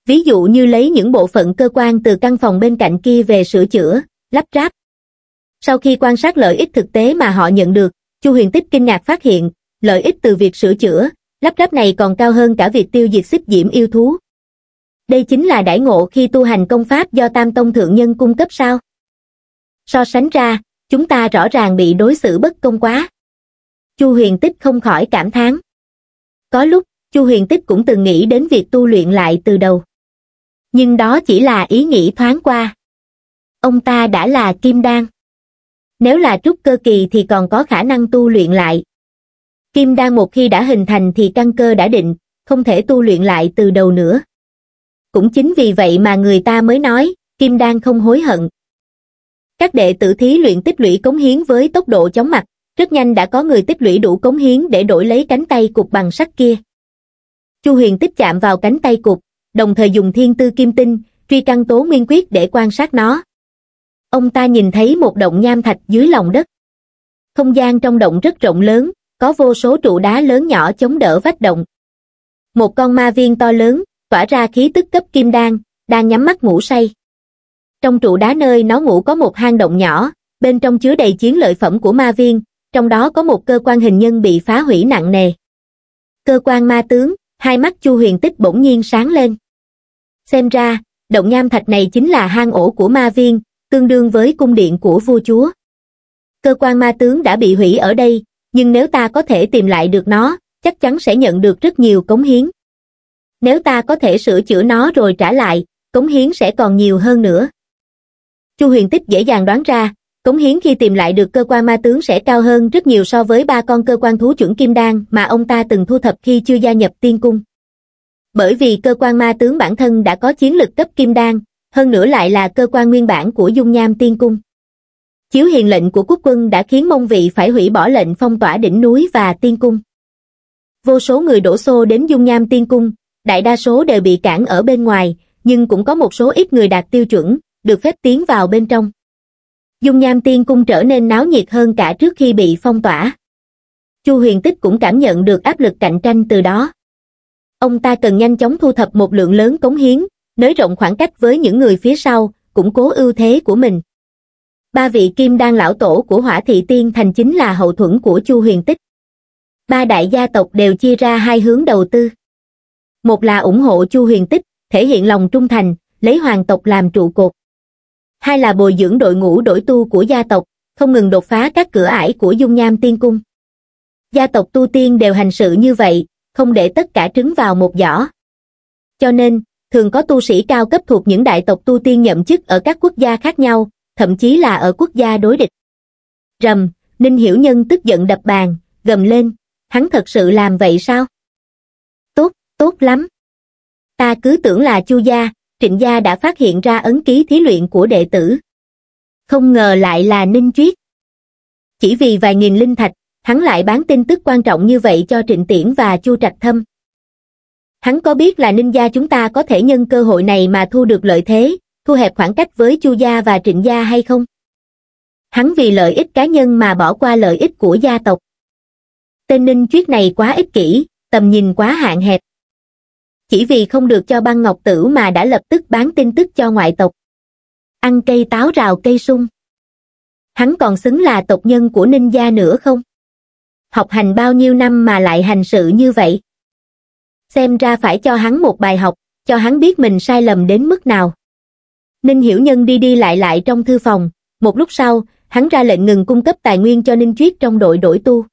A: ví dụ như lấy những bộ phận cơ quan từ căn phòng bên cạnh kia về sửa chữa, lắp ráp. Sau khi quan sát lợi ích thực tế mà họ nhận được, Chu Huyền Tích kinh ngạc phát hiện, lợi ích từ việc sửa chữa, lắp ráp này còn cao hơn cả việc tiêu diệt xích diễm yêu thú. Đây chính là đãi ngộ khi tu hành công pháp do Tam Tông Thượng Nhân cung cấp sao? So sánh ra, chúng ta rõ ràng bị đối xử bất công quá. Chu Huyền Tích không khỏi cảm thán. Có lúc, Chu Huyền Tích cũng từng nghĩ đến việc tu luyện lại từ đầu nhưng đó chỉ là ý nghĩ thoáng qua. Ông ta đã là kim đan. Nếu là trúc cơ kỳ thì còn có khả năng tu luyện lại. Kim đan một khi đã hình thành thì căn cơ đã định, không thể tu luyện lại từ đầu nữa. Cũng chính vì vậy mà người ta mới nói, kim đan không hối hận. Các đệ tử thí luyện tích lũy cống hiến với tốc độ chóng mặt, rất nhanh đã có người tích lũy đủ cống hiến để đổi lấy cánh tay cục bằng sắt kia. Chu Huyền tích chạm vào cánh tay cục, đồng thời dùng thiên tư kim tinh, truy căn tố nguyên quyết để quan sát nó. Ông ta nhìn thấy một động nham thạch dưới lòng đất. Không gian trong động rất rộng lớn, có vô số trụ đá lớn nhỏ chống đỡ vách động. Một con ma viên to lớn, tỏa ra khí tức cấp kim đan, đang nhắm mắt ngủ say. Trong trụ đá nơi nó ngủ có một hang động nhỏ, bên trong chứa đầy chiến lợi phẩm của ma viên, trong đó có một cơ quan hình nhân bị phá hủy nặng nề. Cơ quan ma tướng, hai mắt Chu Huyền Tích bỗng nhiên sáng lên xem ra động nham thạch này chính là hang ổ của ma viên tương đương với cung điện của vua chúa cơ quan ma tướng đã bị hủy ở đây nhưng nếu ta có thể tìm lại được nó chắc chắn sẽ nhận được rất nhiều cống hiến nếu ta có thể sửa chữa nó rồi trả lại cống hiến sẽ còn nhiều hơn nữa chu huyền tích dễ dàng đoán ra cống hiến khi tìm lại được cơ quan ma tướng sẽ cao hơn rất nhiều so với ba con cơ quan thú chuẩn kim đan mà ông ta từng thu thập khi chưa gia nhập tiên cung bởi vì cơ quan ma tướng bản thân đã có chiến lực cấp kim đan hơn nữa lại là cơ quan nguyên bản của dung nham tiên cung chiếu hiền lệnh của quốc quân đã khiến mông vị phải hủy bỏ lệnh phong tỏa đỉnh núi và tiên cung vô số người đổ xô đến dung nham tiên cung đại đa số đều bị cản ở bên ngoài nhưng cũng có một số ít người đạt tiêu chuẩn được phép tiến vào bên trong dung nham tiên cung trở nên náo nhiệt hơn cả trước khi bị phong tỏa chu huyền tích cũng cảm nhận được áp lực cạnh tranh từ đó ông ta cần nhanh chóng thu thập một lượng lớn cống hiến, nới rộng khoảng cách với những người phía sau, củng cố ưu thế của mình. Ba vị kim đan lão tổ của Hỏa Thị Tiên Thành chính là hậu thuẫn của Chu Huyền Tích. Ba đại gia tộc đều chia ra hai hướng đầu tư. Một là ủng hộ Chu Huyền Tích, thể hiện lòng trung thành, lấy hoàng tộc làm trụ cột. Hai là bồi dưỡng đội ngũ đổi tu của gia tộc, không ngừng đột phá các cửa ải của Dung Nham Tiên Cung. Gia tộc tu tiên đều hành sự như vậy, không để tất cả trứng vào một giỏ. Cho nên, thường có tu sĩ cao cấp thuộc những đại tộc tu tiên nhậm chức ở các quốc gia khác nhau, thậm chí là ở quốc gia đối địch. Rầm, Ninh Hiểu Nhân tức giận đập bàn, gầm lên, hắn thật sự làm vậy sao? Tốt, tốt lắm. Ta cứ tưởng là Chu gia, Trịnh gia đã phát hiện ra ấn ký thí luyện của đệ tử. Không ngờ lại là Ninh Chuyết. Chỉ vì vài nghìn linh thạch, hắn lại bán tin tức quan trọng như vậy cho Trịnh Tiễn và Chu Trạch Thâm. Hắn có biết là ninh gia chúng ta có thể nhân cơ hội này mà thu được lợi thế, thu hẹp khoảng cách với Chu gia và Trịnh gia hay không? Hắn vì lợi ích cá nhân mà bỏ qua lợi ích của gia tộc. Tên ninh chuyết này quá ích kỷ, tầm nhìn quá hạn hẹp. Chỉ vì không được cho băng ngọc tử mà đã lập tức bán tin tức cho ngoại tộc. Ăn cây táo rào cây sung. Hắn còn xứng là tộc nhân của ninh gia nữa không? học hành bao nhiêu năm mà lại hành sự như vậy xem ra phải cho hắn một bài học cho hắn biết mình sai lầm đến mức nào ninh hiểu nhân đi đi lại lại trong thư phòng một lúc sau hắn ra lệnh ngừng cung cấp tài nguyên cho ninh triết trong đội đổi tu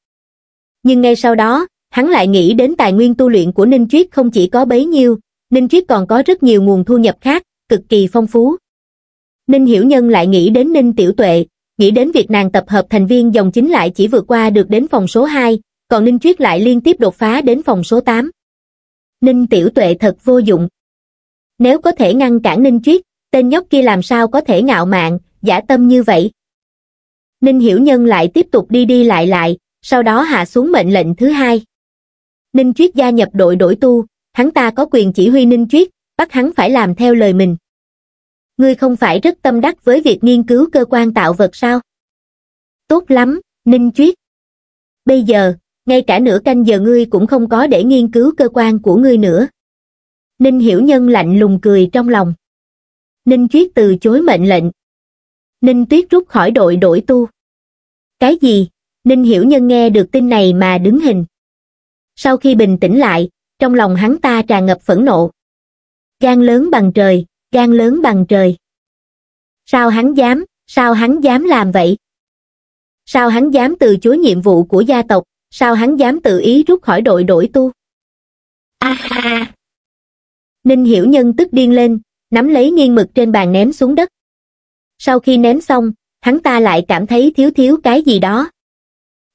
A: nhưng ngay sau đó hắn lại nghĩ đến tài nguyên tu luyện của ninh triết không chỉ có bấy nhiêu ninh triết còn có rất nhiều nguồn thu nhập khác cực kỳ phong phú ninh hiểu nhân lại nghĩ đến ninh tiểu tuệ nghĩ đến việc nàng tập hợp thành viên dòng chính lại chỉ vượt qua được đến phòng số 2, còn Ninh Chuyết lại liên tiếp đột phá đến phòng số 8. Ninh Tiểu Tuệ thật vô dụng. Nếu có thể ngăn cản Ninh Chuyết, tên nhóc kia làm sao có thể ngạo mạn, giả tâm như vậy. Ninh Hiểu Nhân lại tiếp tục đi đi lại lại, sau đó hạ xuống mệnh lệnh thứ hai. Ninh Chuyết gia nhập đội đổi tu, hắn ta có quyền chỉ huy Ninh Chuyết, bắt hắn phải làm theo lời mình ngươi không phải rất tâm đắc với việc nghiên cứu cơ quan tạo vật sao tốt lắm ninh chuyết bây giờ ngay cả nửa canh giờ ngươi cũng không có để nghiên cứu cơ quan của ngươi nữa ninh hiểu nhân lạnh lùng cười trong lòng ninh chuyết từ chối mệnh lệnh ninh tuyết rút khỏi đội đổi tu cái gì ninh hiểu nhân nghe được tin này mà đứng hình sau khi bình tĩnh lại trong lòng hắn ta tràn ngập phẫn nộ gan lớn bằng trời gan lớn bằng trời. Sao hắn dám, sao hắn dám làm vậy? Sao hắn dám từ chối nhiệm vụ của gia tộc, sao hắn dám tự ý rút khỏi đội đổi tu? A ha! Ninh Hiểu Nhân tức điên lên, nắm lấy nghiêng mực trên bàn ném xuống đất. Sau khi ném xong, hắn ta lại cảm thấy thiếu thiếu cái gì đó.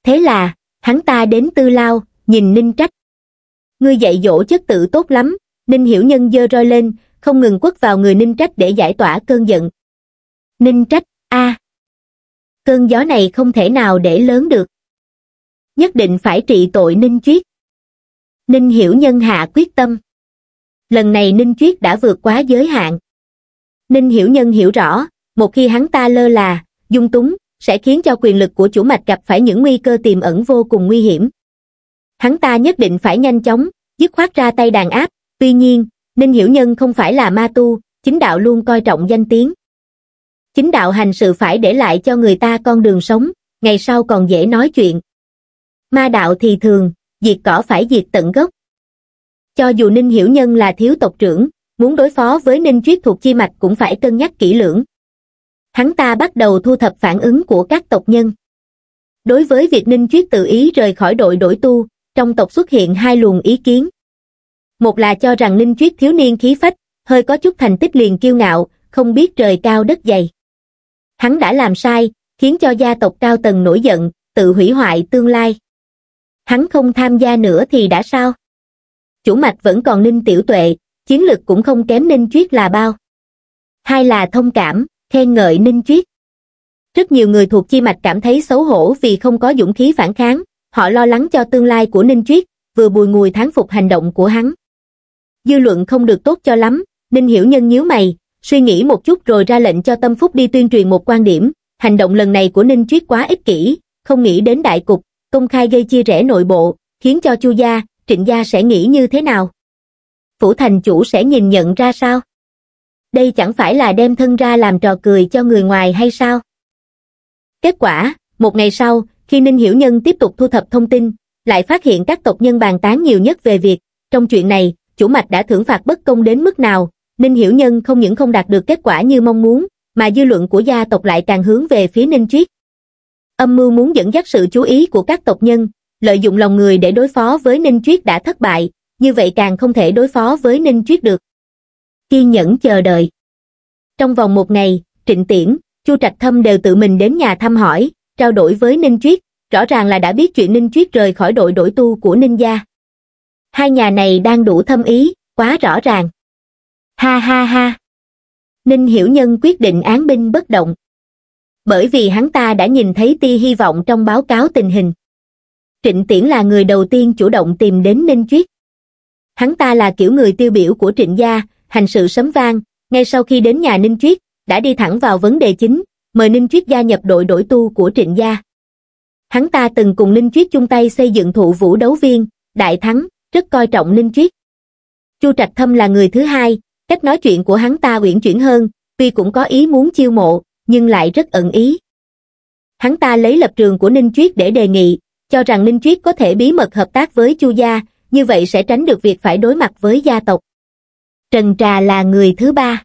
A: Thế là, hắn ta đến tư lao, nhìn Ninh Trách. Ngươi dạy dỗ chất tự tốt lắm, Ninh Hiểu Nhân dơ roi lên, không ngừng quất vào người ninh trách để giải tỏa cơn giận ninh trách a cơn gió này không thể nào để lớn được nhất định phải trị tội ninh chuyết ninh hiểu nhân hạ quyết tâm lần này ninh chuyết đã vượt quá giới hạn ninh hiểu nhân hiểu rõ một khi hắn ta lơ là dung túng sẽ khiến cho quyền lực của chủ mạch gặp phải những nguy cơ tiềm ẩn vô cùng nguy hiểm hắn ta nhất định phải nhanh chóng dứt khoát ra tay đàn áp tuy nhiên Ninh Hiểu Nhân không phải là ma tu, chính đạo luôn coi trọng danh tiếng. Chính đạo hành sự phải để lại cho người ta con đường sống, ngày sau còn dễ nói chuyện. Ma đạo thì thường, diệt cỏ phải diệt tận gốc. Cho dù Ninh Hiểu Nhân là thiếu tộc trưởng, muốn đối phó với Ninh Chuyết thuộc chi mạch cũng phải cân nhắc kỹ lưỡng. Hắn ta bắt đầu thu thập phản ứng của các tộc nhân. Đối với việc Ninh Chuyết tự ý rời khỏi đội đổi tu, trong tộc xuất hiện hai luồng ý kiến một là cho rằng Ninh Chuyết thiếu niên khí phách, hơi có chút thành tích liền kiêu ngạo, không biết trời cao đất dày. Hắn đã làm sai, khiến cho gia tộc cao tầng nổi giận, tự hủy hoại tương lai. Hắn không tham gia nữa thì đã sao? Chủ mạch vẫn còn Ninh Tiểu Tuệ, chiến lực cũng không kém Ninh Chuyết là bao. Hai là thông cảm, khen ngợi Ninh Chuyết. Rất nhiều người thuộc chi mạch cảm thấy xấu hổ vì không có dũng khí phản kháng, họ lo lắng cho tương lai của Ninh Chuyết, vừa bùi ngùi thán phục hành động của hắn dư luận không được tốt cho lắm, Ninh Hiểu Nhân nhíu mày, suy nghĩ một chút rồi ra lệnh cho Tâm Phúc đi tuyên truyền một quan điểm, hành động lần này của Ninh Chuyết quá ích kỷ, không nghĩ đến đại cục, công khai gây chia rẽ nội bộ, khiến cho Chu gia, Trịnh gia sẽ nghĩ như thế nào? Phủ thành chủ sẽ nhìn nhận ra sao? Đây chẳng phải là đem thân ra làm trò cười cho người ngoài hay sao? Kết quả, một ngày sau, khi Ninh Hiểu Nhân tiếp tục thu thập thông tin, lại phát hiện các tộc nhân bàn tán nhiều nhất về việc, trong chuyện này, chủ mạch đã thưởng phạt bất công đến mức nào, Ninh Hiểu Nhân không những không đạt được kết quả như mong muốn, mà dư luận của gia tộc lại càng hướng về phía Ninh Triết. Âm mưu muốn dẫn dắt sự chú ý của các tộc nhân, lợi dụng lòng người để đối phó với Ninh Triết đã thất bại, như vậy càng không thể đối phó với Ninh Triết được. Kiên nhẫn chờ đợi. Trong vòng một ngày, Trịnh Tiễn, Chu Trạch Thâm đều tự mình đến nhà thăm hỏi, trao đổi với Ninh Triết, rõ ràng là đã biết chuyện Ninh Triết rời khỏi đội đổi tu của Ninh gia hai nhà này đang đủ thâm ý, quá rõ ràng. Ha ha ha! Ninh Hiểu Nhân quyết định án binh bất động. Bởi vì hắn ta đã nhìn thấy tia hy vọng trong báo cáo tình hình. Trịnh Tiễn là người đầu tiên chủ động tìm đến Ninh Chuyết. Hắn ta là kiểu người tiêu biểu của Trịnh Gia, hành sự sấm vang, ngay sau khi đến nhà Ninh Chuyết, đã đi thẳng vào vấn đề chính, mời Ninh Chuyết gia nhập đội đổi tu của Trịnh Gia. Hắn ta từng cùng Ninh Chuyết chung tay xây dựng thụ vũ đấu viên, đại thắng, rất coi trọng linh triết. Chu Trạch Thâm là người thứ hai, cách nói chuyện của hắn ta uyển chuyển hơn, tuy cũng có ý muốn chiêu mộ, nhưng lại rất ẩn ý. Hắn ta lấy lập trường của Ninh Triết để đề nghị, cho rằng Ninh Triết có thể bí mật hợp tác với Chu gia, như vậy sẽ tránh được việc phải đối mặt với gia tộc. Trần Trà là người thứ ba.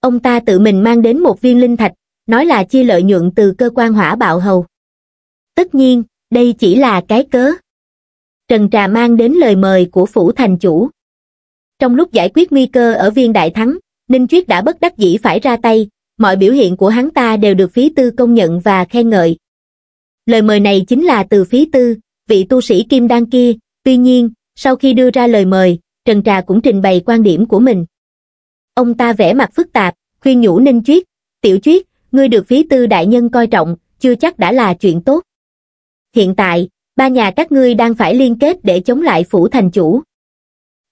A: Ông ta tự mình mang đến một viên linh thạch, nói là chia lợi nhuận từ cơ quan hỏa bạo hầu. Tất nhiên, đây chỉ là cái cớ. Trần Trà mang đến lời mời của phủ thành chủ. Trong lúc giải quyết nguy cơ ở viên đại thắng, Ninh Chuyết đã bất đắc dĩ phải ra tay, mọi biểu hiện của hắn ta đều được phí tư công nhận và khen ngợi. Lời mời này chính là từ phí tư, vị tu sĩ kim đan kia, tuy nhiên, sau khi đưa ra lời mời, Trần Trà cũng trình bày quan điểm của mình. Ông ta vẽ mặt phức tạp, khuyên nhủ Ninh Chuyết, tiểu Chuyết, ngươi được phí tư đại nhân coi trọng, chưa chắc đã là chuyện tốt. Hiện tại, ba nhà các ngươi đang phải liên kết để chống lại phủ thành chủ.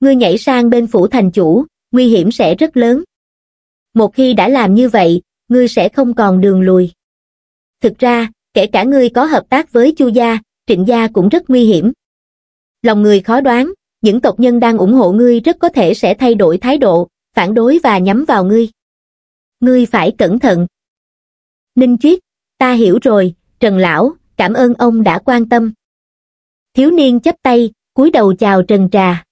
A: Ngươi nhảy sang bên phủ thành chủ, nguy hiểm sẽ rất lớn. Một khi đã làm như vậy, ngươi sẽ không còn đường lùi. Thực ra, kể cả ngươi có hợp tác với Chu gia, Trịnh gia cũng rất nguy hiểm. Lòng người khó đoán, những tộc nhân đang ủng hộ ngươi rất có thể sẽ thay đổi thái độ, phản đối và nhắm vào ngươi. Ngươi phải cẩn thận. Ninh Chuyết, ta hiểu rồi, Trần Lão, cảm ơn ông đã quan tâm thiếu niên chắp tay, cúi đầu chào Trần Trà.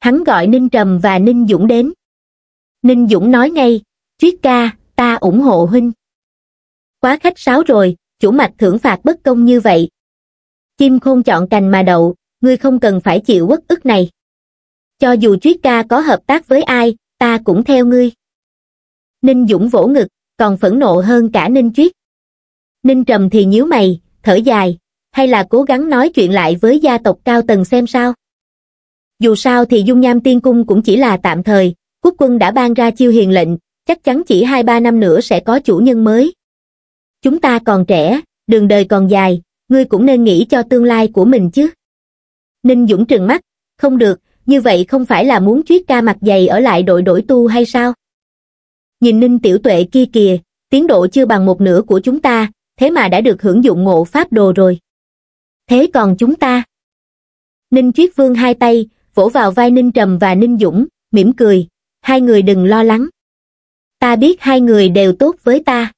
A: Hắn gọi Ninh Trầm và Ninh Dũng đến. Ninh Dũng nói ngay, triết ca, ta ủng hộ huynh. Quá khách sáo rồi, chủ mạch thưởng phạt bất công như vậy. Chim khôn chọn cành mà đậu, ngươi không cần phải chịu quất ức này. Cho dù triết ca có hợp tác với ai, ta cũng theo ngươi. Ninh Dũng vỗ ngực, còn phẫn nộ hơn cả Ninh triết Ninh Trầm thì nhíu mày, thở dài, hay là cố gắng nói chuyện lại với gia tộc cao tầng xem sao dù sao thì dung nham tiên cung cũng chỉ là tạm thời quốc quân đã ban ra chiêu hiền lệnh chắc chắn chỉ hai ba năm nữa sẽ có chủ nhân mới chúng ta còn trẻ đường đời còn dài ngươi cũng nên nghĩ cho tương lai của mình chứ ninh dũng trừng mắt không được như vậy không phải là muốn chuyết ca mặt dày ở lại đội đổi tu hay sao nhìn ninh tiểu tuệ kia kìa tiến độ chưa bằng một nửa của chúng ta thế mà đã được hưởng dụng ngộ pháp đồ rồi thế còn chúng ta? Ninh triết Vương hai tay, vỗ vào vai Ninh Trầm và Ninh Dũng, mỉm cười, hai người đừng lo lắng. Ta biết hai người đều tốt với ta.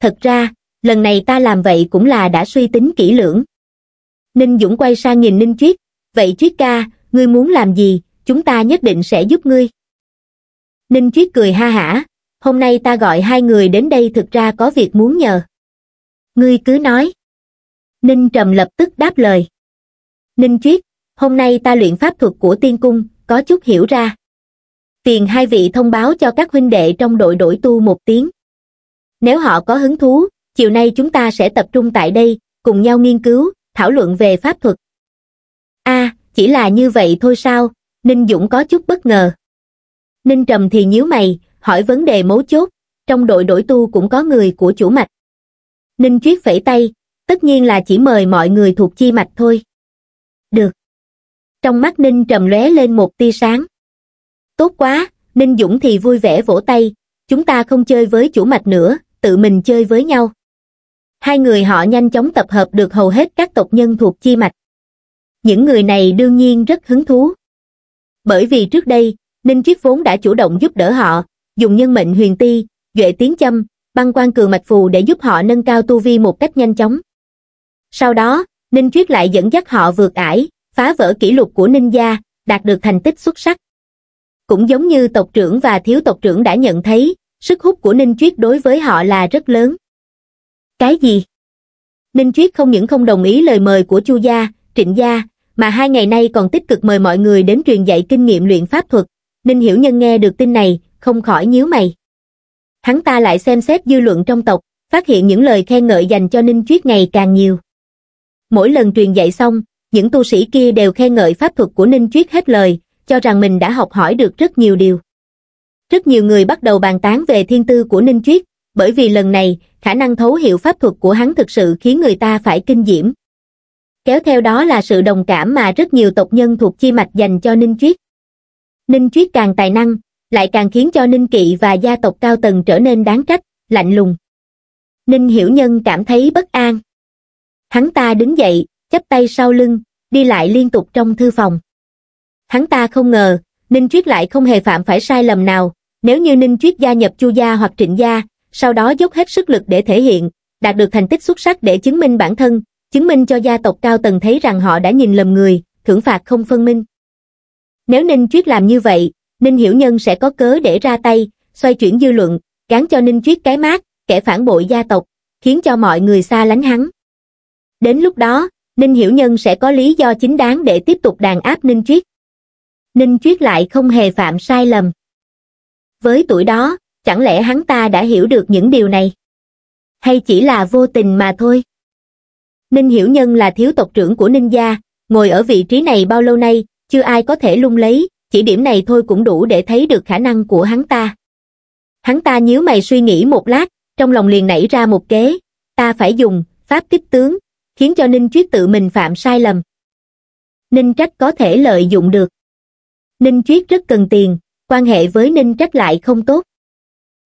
A: Thật ra, lần này ta làm vậy cũng là đã suy tính kỹ lưỡng. Ninh Dũng quay sang nhìn Ninh triết vậy triết ca, ngươi muốn làm gì, chúng ta nhất định sẽ giúp ngươi. Ninh triết cười ha hả, hôm nay ta gọi hai người đến đây thực ra có việc muốn nhờ. Ngươi cứ nói ninh trầm lập tức đáp lời ninh chuyết hôm nay ta luyện pháp thuật của tiên cung có chút hiểu ra Tiền hai vị thông báo cho các huynh đệ trong đội đổi tu một tiếng nếu họ có hứng thú chiều nay chúng ta sẽ tập trung tại đây cùng nhau nghiên cứu thảo luận về pháp thuật a chỉ là như vậy thôi sao ninh dũng có chút bất ngờ ninh trầm thì nhíu mày hỏi vấn đề mấu chốt trong đội đổi tu cũng có người của chủ mạch ninh chuyết phẩy tay tất nhiên là chỉ mời mọi người thuộc chi mạch thôi. Được. Trong mắt Ninh trầm lóe lên một tia sáng. Tốt quá, Ninh Dũng thì vui vẻ vỗ tay, chúng ta không chơi với chủ mạch nữa, tự mình chơi với nhau. Hai người họ nhanh chóng tập hợp được hầu hết các tộc nhân thuộc chi mạch. Những người này đương nhiên rất hứng thú. Bởi vì trước đây, Ninh Triết vốn đã chủ động giúp đỡ họ, dùng nhân mệnh huyền ti, duệ tiến châm, băng quan cường mạch phù để giúp họ nâng cao tu vi một cách nhanh chóng. Sau đó, Ninh Chuyết lại dẫn dắt họ vượt ải, phá vỡ kỷ lục của Ninh gia, đạt được thành tích xuất sắc. Cũng giống như tộc trưởng và thiếu tộc trưởng đã nhận thấy, sức hút của Ninh Chuyết đối với họ là rất lớn. Cái gì? Ninh Chuyết không những không đồng ý lời mời của Chu gia, Trịnh gia, mà hai ngày nay còn tích cực mời mọi người đến truyền dạy kinh nghiệm luyện pháp thuật. Ninh Hiểu Nhân nghe được tin này, không khỏi nhíu mày. Hắn ta lại xem xét dư luận trong tộc, phát hiện những lời khen ngợi dành cho Ninh Chuyết ngày càng nhiều mỗi lần truyền dạy xong, những tu sĩ kia đều khen ngợi pháp thuật của Ninh Chuyết hết lời, cho rằng mình đã học hỏi được rất nhiều điều. Rất nhiều người bắt đầu bàn tán về thiên tư của Ninh Chuyết, bởi vì lần này, khả năng thấu hiểu pháp thuật của hắn thực sự khiến người ta phải kinh diễm. Kéo theo đó là sự đồng cảm mà rất nhiều tộc nhân thuộc chi mạch dành cho Ninh Chuyết. Ninh Chuyết càng tài năng, lại càng khiến cho Ninh Kỵ và gia tộc cao tầng trở nên đáng trách, lạnh lùng. Ninh Hiểu Nhân cảm thấy bất an hắn ta đứng dậy chắp tay sau lưng đi lại liên tục trong thư phòng hắn ta không ngờ ninh triết lại không hề phạm phải sai lầm nào nếu như ninh triết gia nhập chu gia hoặc trịnh gia sau đó dốc hết sức lực để thể hiện đạt được thành tích xuất sắc để chứng minh bản thân chứng minh cho gia tộc cao tầng thấy rằng họ đã nhìn lầm người thưởng phạt không phân minh nếu ninh triết làm như vậy ninh hiểu nhân sẽ có cớ để ra tay xoay chuyển dư luận gán cho ninh triết cái mát kẻ phản bội gia tộc khiến cho mọi người xa lánh hắn đến lúc đó ninh hiểu nhân sẽ có lý do chính đáng để tiếp tục đàn áp ninh triết ninh triết lại không hề phạm sai lầm với tuổi đó chẳng lẽ hắn ta đã hiểu được những điều này hay chỉ là vô tình mà thôi ninh hiểu nhân là thiếu tộc trưởng của ninh gia ngồi ở vị trí này bao lâu nay chưa ai có thể lung lấy chỉ điểm này thôi cũng đủ để thấy được khả năng của hắn ta hắn ta nhíu mày suy nghĩ một lát trong lòng liền nảy ra một kế ta phải dùng pháp kích tướng khiến cho Ninh Chuyết tự mình phạm sai lầm. Ninh Trách có thể lợi dụng được. Ninh Chuyết rất cần tiền, quan hệ với Ninh Trách lại không tốt.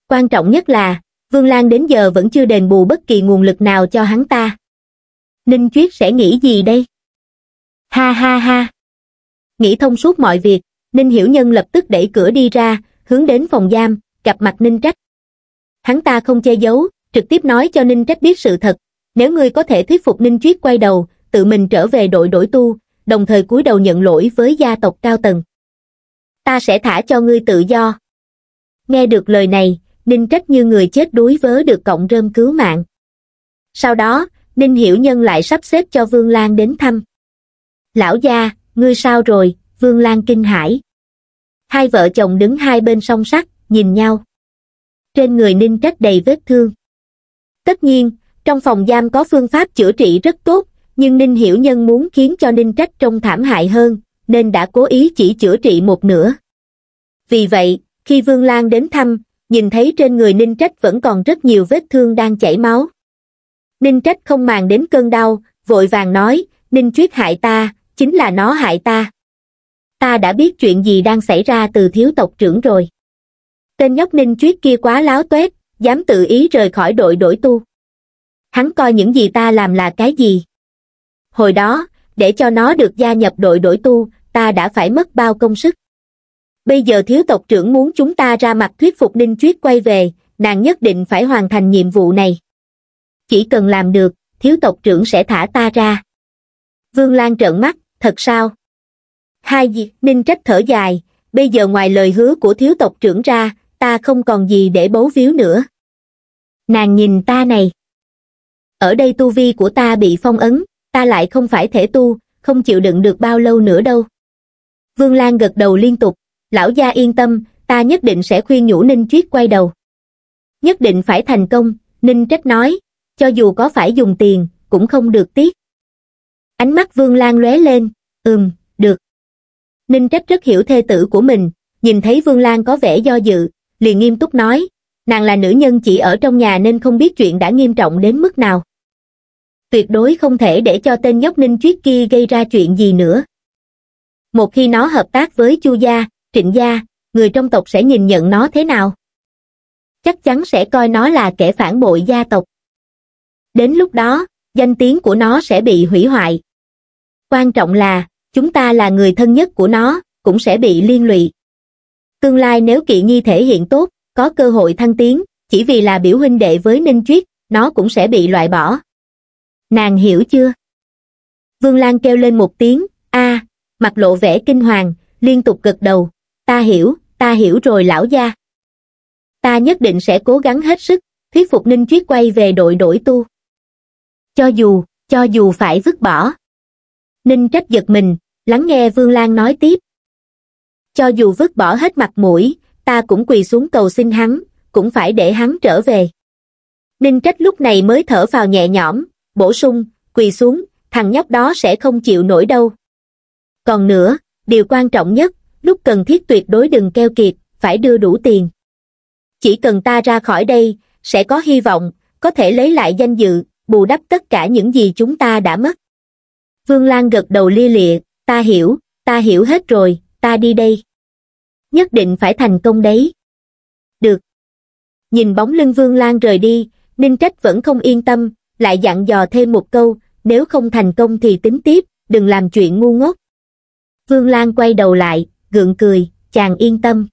A: Quan trọng nhất là, Vương Lan đến giờ vẫn chưa đền bù bất kỳ nguồn lực nào cho hắn ta. Ninh Chuyết sẽ nghĩ gì đây? Ha ha ha! Nghĩ thông suốt mọi việc, Ninh Hiểu Nhân lập tức đẩy cửa đi ra, hướng đến phòng giam, gặp mặt Ninh Trách. Hắn ta không che giấu, trực tiếp nói cho Ninh Trách biết sự thật, nếu ngươi có thể thuyết phục Ninh Triết quay đầu, tự mình trở về đội đổi tu, đồng thời cúi đầu nhận lỗi với gia tộc cao tầng. Ta sẽ thả cho ngươi tự do. Nghe được lời này, Ninh trách như người chết đuối vớ được cộng rơm cứu mạng. Sau đó, Ninh Hiểu Nhân lại sắp xếp cho Vương Lan đến thăm. Lão gia, ngươi sao rồi, Vương Lan kinh hãi. Hai vợ chồng đứng hai bên song sắt, nhìn nhau. Trên người Ninh trách đầy vết thương. Tất nhiên, trong phòng giam có phương pháp chữa trị rất tốt nhưng ninh hiểu nhân muốn khiến cho ninh trách trông thảm hại hơn nên đã cố ý chỉ chữa trị một nửa vì vậy khi vương lan đến thăm nhìn thấy trên người ninh trách vẫn còn rất nhiều vết thương đang chảy máu ninh trách không màng đến cơn đau vội vàng nói ninh chuyết hại ta chính là nó hại ta ta đã biết chuyện gì đang xảy ra từ thiếu tộc trưởng rồi tên nhóc ninh chuyết kia quá láo toét dám tự ý rời khỏi đội đổi tu hắn coi những gì ta làm là cái gì hồi đó để cho nó được gia nhập đội đổi tu ta đã phải mất bao công sức bây giờ thiếu tộc trưởng muốn chúng ta ra mặt thuyết phục ninh chuyết quay về nàng nhất định phải hoàn thành nhiệm vụ này chỉ cần làm được thiếu tộc trưởng sẽ thả ta ra vương lan trợn mắt thật sao hai gì ninh trách thở dài bây giờ ngoài lời hứa của thiếu tộc trưởng ra ta không còn gì để bấu víu nữa nàng nhìn ta này ở đây tu vi của ta bị phong ấn ta lại không phải thể tu không chịu đựng được bao lâu nữa đâu vương lan gật đầu liên tục lão gia yên tâm ta nhất định sẽ khuyên nhủ ninh Triết quay đầu nhất định phải thành công ninh trách nói cho dù có phải dùng tiền cũng không được tiếc ánh mắt vương lan lóe lên ừm được ninh trách rất hiểu thê tử của mình nhìn thấy vương lan có vẻ do dự liền nghiêm túc nói nàng là nữ nhân chỉ ở trong nhà nên không biết chuyện đã nghiêm trọng đến mức nào tuyệt đối không thể để cho tên nhóc ninh triết kia gây ra chuyện gì nữa một khi nó hợp tác với chu gia trịnh gia người trong tộc sẽ nhìn nhận nó thế nào chắc chắn sẽ coi nó là kẻ phản bội gia tộc đến lúc đó danh tiếng của nó sẽ bị hủy hoại quan trọng là chúng ta là người thân nhất của nó cũng sẽ bị liên lụy tương lai nếu kỵ nhi thể hiện tốt có cơ hội thăng tiến chỉ vì là biểu huynh đệ với ninh triết, nó cũng sẽ bị loại bỏ nàng hiểu chưa vương lan kêu lên một tiếng a mặt lộ vẻ kinh hoàng liên tục gật đầu ta hiểu ta hiểu rồi lão gia ta nhất định sẽ cố gắng hết sức thuyết phục ninh triết quay về đội đổi tu cho dù cho dù phải vứt bỏ ninh trách giật mình lắng nghe vương lan nói tiếp cho dù vứt bỏ hết mặt mũi ta cũng quỳ xuống cầu xin hắn cũng phải để hắn trở về ninh trách lúc này mới thở vào nhẹ nhõm bổ sung, quỳ xuống, thằng nhóc đó sẽ không chịu nổi đâu. Còn nữa, điều quan trọng nhất, lúc cần thiết tuyệt đối đừng keo kiệt, phải đưa đủ tiền. Chỉ cần ta ra khỏi đây, sẽ có hy vọng, có thể lấy lại danh dự, bù đắp tất cả những gì chúng ta đã mất. Vương Lan gật đầu lia lịa, ta hiểu, ta hiểu hết rồi, ta đi đây. Nhất định phải thành công đấy. Được. Nhìn bóng lưng Vương Lan rời đi, Ninh Trách vẫn không yên tâm, lại dặn dò thêm một câu, nếu không thành công thì tính tiếp, đừng làm chuyện ngu ngốc. Vương Lan quay đầu lại, gượng cười, chàng yên tâm.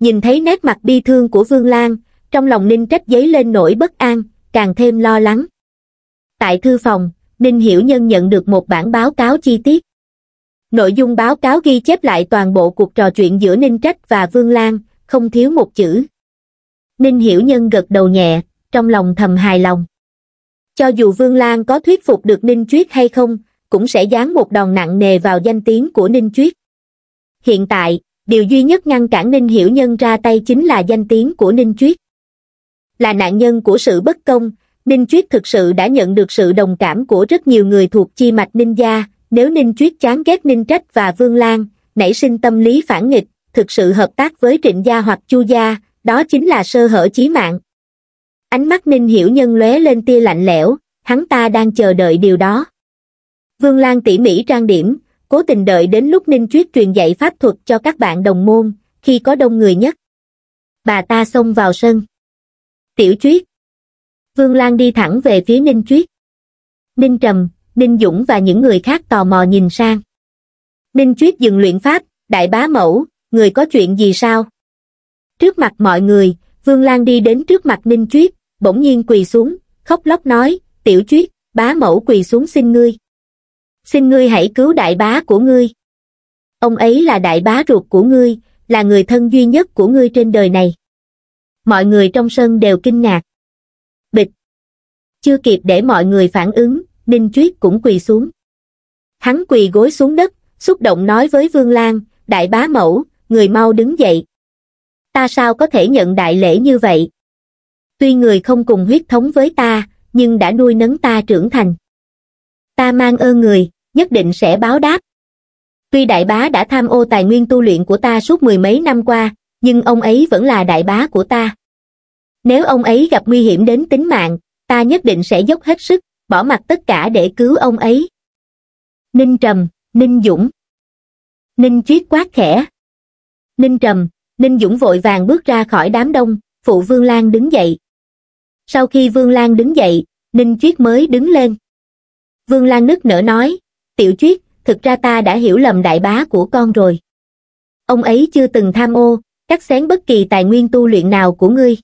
A: Nhìn thấy nét mặt bi thương của Vương Lan, trong lòng Ninh trách giấy lên nỗi bất an, càng thêm lo lắng. Tại thư phòng, Ninh Hiểu Nhân nhận được một bản báo cáo chi tiết. Nội dung báo cáo ghi chép lại toàn bộ cuộc trò chuyện giữa Ninh Trách và Vương Lan, không thiếu một chữ. Ninh Hiểu Nhân gật đầu nhẹ, trong lòng thầm hài lòng cho dù Vương Lan có thuyết phục được Ninh Chuyết hay không, cũng sẽ dán một đòn nặng nề vào danh tiếng của Ninh Chuyết. Hiện tại, điều duy nhất ngăn cản Ninh Hiểu Nhân ra tay chính là danh tiếng của Ninh Chuyết. Là nạn nhân của sự bất công, Ninh Chuyết thực sự đã nhận được sự đồng cảm của rất nhiều người thuộc chi mạch Ninh Gia, nếu Ninh Chuyết chán ghét Ninh Trách và Vương Lan, nảy sinh tâm lý phản nghịch, thực sự hợp tác với Trịnh Gia hoặc Chu Gia, đó chính là sơ hở chí mạng. Ánh mắt Ninh Hiểu Nhân lóe lên tia lạnh lẽo, hắn ta đang chờ đợi điều đó. Vương Lan tỉ mỉ trang điểm, cố tình đợi đến lúc Ninh Chuyết truyền dạy pháp thuật cho các bạn đồng môn, khi có đông người nhất. Bà ta xông vào sân. Tiểu Chuyết. Vương Lan đi thẳng về phía Ninh Chuyết. Ninh Trầm, Ninh Dũng và những người khác tò mò nhìn sang. Ninh Chuyết dừng luyện pháp, đại bá mẫu, người có chuyện gì sao? Trước mặt mọi người, Vương Lan đi đến trước mặt Ninh Chuyết, bỗng nhiên quỳ xuống, khóc lóc nói, tiểu chuyết, bá mẫu quỳ xuống xin ngươi. Xin ngươi hãy cứu đại bá của ngươi. Ông ấy là đại bá ruột của ngươi, là người thân duy nhất của ngươi trên đời này. Mọi người trong sân đều kinh ngạc. Bịch. Chưa kịp để mọi người phản ứng, Ninh Chuyết cũng quỳ xuống. Hắn quỳ gối xuống đất, xúc động nói với Vương Lan, đại bá mẫu, người mau đứng dậy. Ta sao có thể nhận đại lễ như vậy? tuy người không cùng huyết thống với ta nhưng đã nuôi nấng ta trưởng thành ta mang ơn người nhất định sẽ báo đáp tuy đại bá đã tham ô tài nguyên tu luyện của ta suốt mười mấy năm qua nhưng ông ấy vẫn là đại bá của ta nếu ông ấy gặp nguy hiểm đến tính mạng ta nhất định sẽ dốc hết sức bỏ mặt tất cả để cứu ông ấy ninh trầm ninh dũng ninh chuyết quát khẽ ninh trầm ninh dũng vội vàng bước ra khỏi đám đông phụ vương lan đứng dậy sau khi Vương Lan đứng dậy, Ninh triết mới đứng lên. Vương Lan nức nở nói, Tiểu triết, thực ra ta đã hiểu lầm đại bá của con rồi. Ông ấy chưa từng tham ô, cắt xén bất kỳ tài nguyên tu luyện nào của ngươi.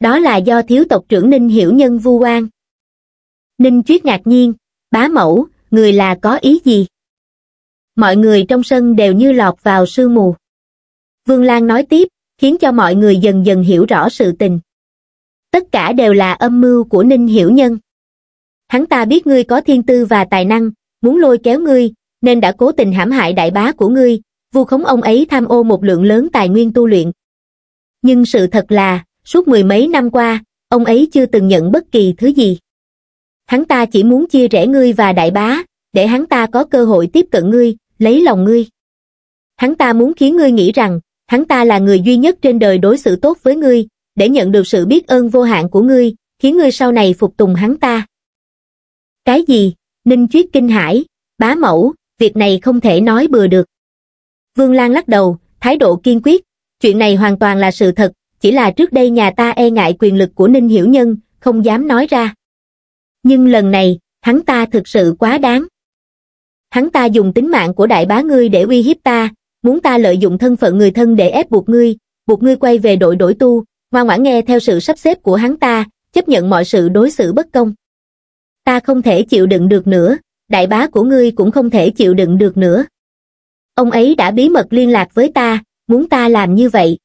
A: Đó là do thiếu tộc trưởng Ninh Hiểu Nhân vu oan. Ninh triết ngạc nhiên, bá mẫu, người là có ý gì? Mọi người trong sân đều như lọt vào sương mù. Vương Lan nói tiếp, khiến cho mọi người dần dần hiểu rõ sự tình tất cả đều là âm mưu của ninh hiểu nhân hắn ta biết ngươi có thiên tư và tài năng muốn lôi kéo ngươi nên đã cố tình hãm hại đại bá của ngươi vu khống ông ấy tham ô một lượng lớn tài nguyên tu luyện nhưng sự thật là suốt mười mấy năm qua ông ấy chưa từng nhận bất kỳ thứ gì hắn ta chỉ muốn chia rẽ ngươi và đại bá để hắn ta có cơ hội tiếp cận ngươi lấy lòng ngươi hắn ta muốn khiến ngươi nghĩ rằng hắn ta là người duy nhất trên đời đối xử tốt với ngươi để nhận được sự biết ơn vô hạn của ngươi, khiến ngươi sau này phục tùng hắn ta. Cái gì? Ninh Chuyết kinh hãi, bá mẫu, việc này không thể nói bừa được. Vương Lan lắc đầu, thái độ kiên quyết, chuyện này hoàn toàn là sự thật, chỉ là trước đây nhà ta e ngại quyền lực của Ninh Hiểu Nhân, không dám nói ra. Nhưng lần này, hắn ta thực sự quá đáng. Hắn ta dùng tính mạng của đại bá ngươi để uy hiếp ta, muốn ta lợi dụng thân phận người thân để ép buộc ngươi, buộc ngươi quay về đội đổi tu, ngoan ngoãn nghe theo sự sắp xếp của hắn ta, chấp nhận mọi sự đối xử bất công. Ta không thể chịu đựng được nữa, đại bá của ngươi cũng không thể chịu đựng được nữa. Ông ấy đã bí mật liên lạc với ta, muốn ta làm như vậy.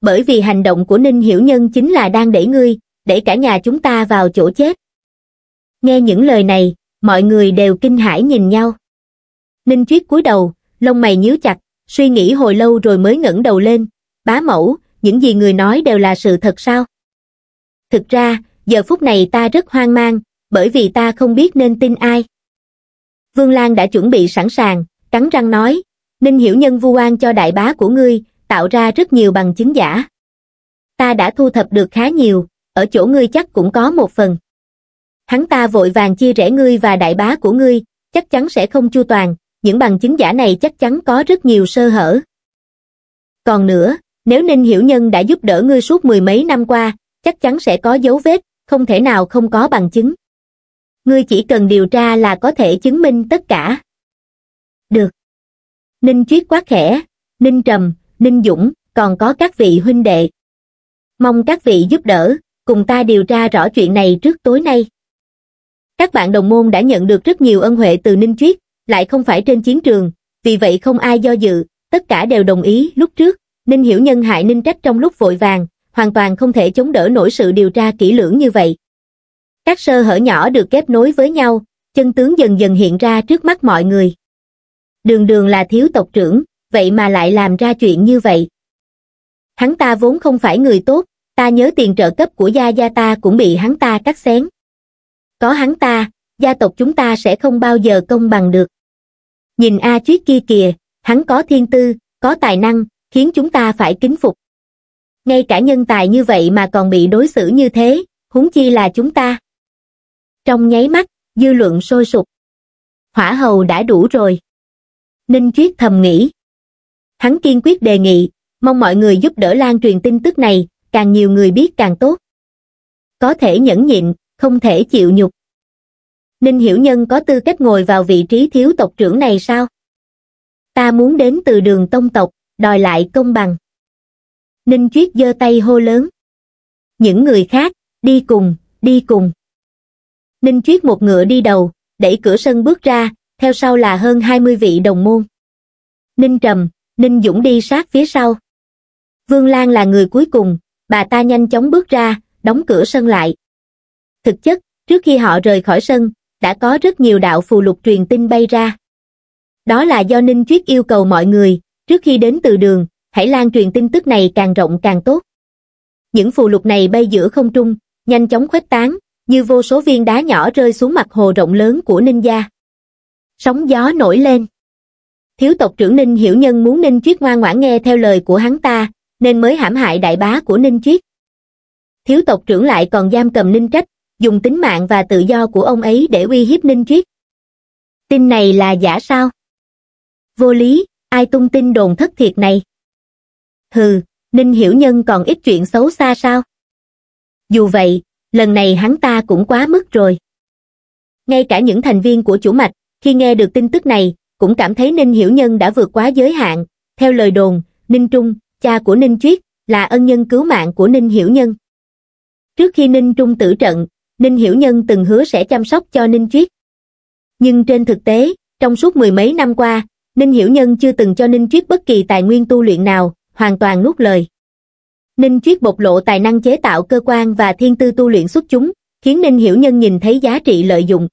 A: Bởi vì hành động của Ninh Hiểu Nhân chính là đang đẩy ngươi, đẩy cả nhà chúng ta vào chỗ chết. Nghe những lời này, mọi người đều kinh hãi nhìn nhau. Ninh Chuyết cúi đầu, lông mày nhíu chặt, suy nghĩ hồi lâu rồi mới ngẩng đầu lên. Bá mẫu, những gì người nói đều là sự thật sao? Thực ra, giờ phút này ta rất hoang mang, bởi vì ta không biết nên tin ai. Vương Lan đã chuẩn bị sẵn sàng, cắn răng nói, Ninh Hiểu Nhân vu oan cho đại bá của ngươi, tạo ra rất nhiều bằng chứng giả. Ta đã thu thập được khá nhiều, ở chỗ ngươi chắc cũng có một phần. Hắn ta vội vàng chia rẽ ngươi và đại bá của ngươi, chắc chắn sẽ không chu toàn, những bằng chứng giả này chắc chắn có rất nhiều sơ hở. Còn nữa, nếu Ninh Hiểu Nhân đã giúp đỡ ngươi suốt mười mấy năm qua, chắc chắn sẽ có dấu vết, không thể nào không có bằng chứng. Ngươi chỉ cần điều tra là có thể chứng minh tất cả. Được. Ninh triết quá khẽ, Ninh Trầm, Ninh Dũng, còn có các vị huynh đệ. Mong các vị giúp đỡ, cùng ta điều tra rõ chuyện này trước tối nay. Các bạn đồng môn đã nhận được rất nhiều ân huệ từ Ninh triết lại không phải trên chiến trường, vì vậy không ai do dự, tất cả đều đồng ý lúc trước Ninh Hiểu Nhân hại Ninh Trách trong lúc vội vàng, hoàn toàn không thể chống đỡ nổi sự điều tra kỹ lưỡng như vậy. Các sơ hở nhỏ được kết nối với nhau, chân tướng dần dần hiện ra trước mắt mọi người. Đường đường là thiếu tộc trưởng, vậy mà lại làm ra chuyện như vậy. Hắn ta vốn không phải người tốt, ta nhớ tiền trợ cấp của gia gia ta cũng bị hắn ta cắt xén. Có hắn ta, gia tộc chúng ta sẽ không bao giờ công bằng được. Nhìn A Chuyết kia kìa, hắn có thiên tư, có tài năng, khiến chúng ta phải kính phục ngay cả nhân tài như vậy mà còn bị đối xử như thế huống chi là chúng ta trong nháy mắt dư luận sôi sục hỏa hầu đã đủ rồi ninh Triết thầm nghĩ hắn kiên quyết đề nghị mong mọi người giúp đỡ lan truyền tin tức này càng nhiều người biết càng tốt có thể nhẫn nhịn không thể chịu nhục ninh hiểu nhân có tư cách ngồi vào vị trí thiếu tộc trưởng này sao ta muốn đến từ đường tông tộc đòi lại công bằng. Ninh Chuyết giơ tay hô lớn. Những người khác, đi cùng, đi cùng. Ninh Chuyết một ngựa đi đầu, đẩy cửa sân bước ra, theo sau là hơn 20 vị đồng môn. Ninh Trầm, Ninh Dũng đi sát phía sau. Vương Lan là người cuối cùng, bà ta nhanh chóng bước ra, đóng cửa sân lại. Thực chất, trước khi họ rời khỏi sân, đã có rất nhiều đạo phù lục truyền tin bay ra. Đó là do Ninh Chuyết yêu cầu mọi người, Trước khi đến từ đường, hãy lan truyền tin tức này càng rộng càng tốt. Những phù lục này bay giữa không trung, nhanh chóng khuếch tán, như vô số viên đá nhỏ rơi xuống mặt hồ rộng lớn của Ninh gia. Sóng gió nổi lên. Thiếu tộc trưởng Ninh Hiểu Nhân muốn Ninh triết ngoan ngoãn nghe theo lời của hắn ta, nên mới hãm hại đại bá của Ninh triết Thiếu tộc trưởng lại còn giam cầm Ninh Trách, dùng tính mạng và tự do của ông ấy để uy hiếp Ninh triết Tin này là giả sao? Vô lý, ai tung tin đồn thất thiệt này? Hừ, Ninh Hiểu Nhân còn ít chuyện xấu xa sao? Dù vậy, lần này hắn ta cũng quá mức rồi. Ngay cả những thành viên của chủ mạch, khi nghe được tin tức này, cũng cảm thấy Ninh Hiểu Nhân đã vượt quá giới hạn. Theo lời đồn, Ninh Trung, cha của Ninh Chuyết, là ân nhân cứu mạng của Ninh Hiểu Nhân. Trước khi Ninh Trung tử trận, Ninh Hiểu Nhân từng hứa sẽ chăm sóc cho Ninh Chuyết. Nhưng trên thực tế, trong suốt mười mấy năm qua, ninh hiểu nhân chưa từng cho ninh triết bất kỳ tài nguyên tu luyện nào hoàn toàn nuốt lời ninh triết bộc lộ tài năng chế tạo cơ quan và thiên tư tu luyện xuất chúng khiến ninh hiểu nhân nhìn thấy giá trị lợi dụng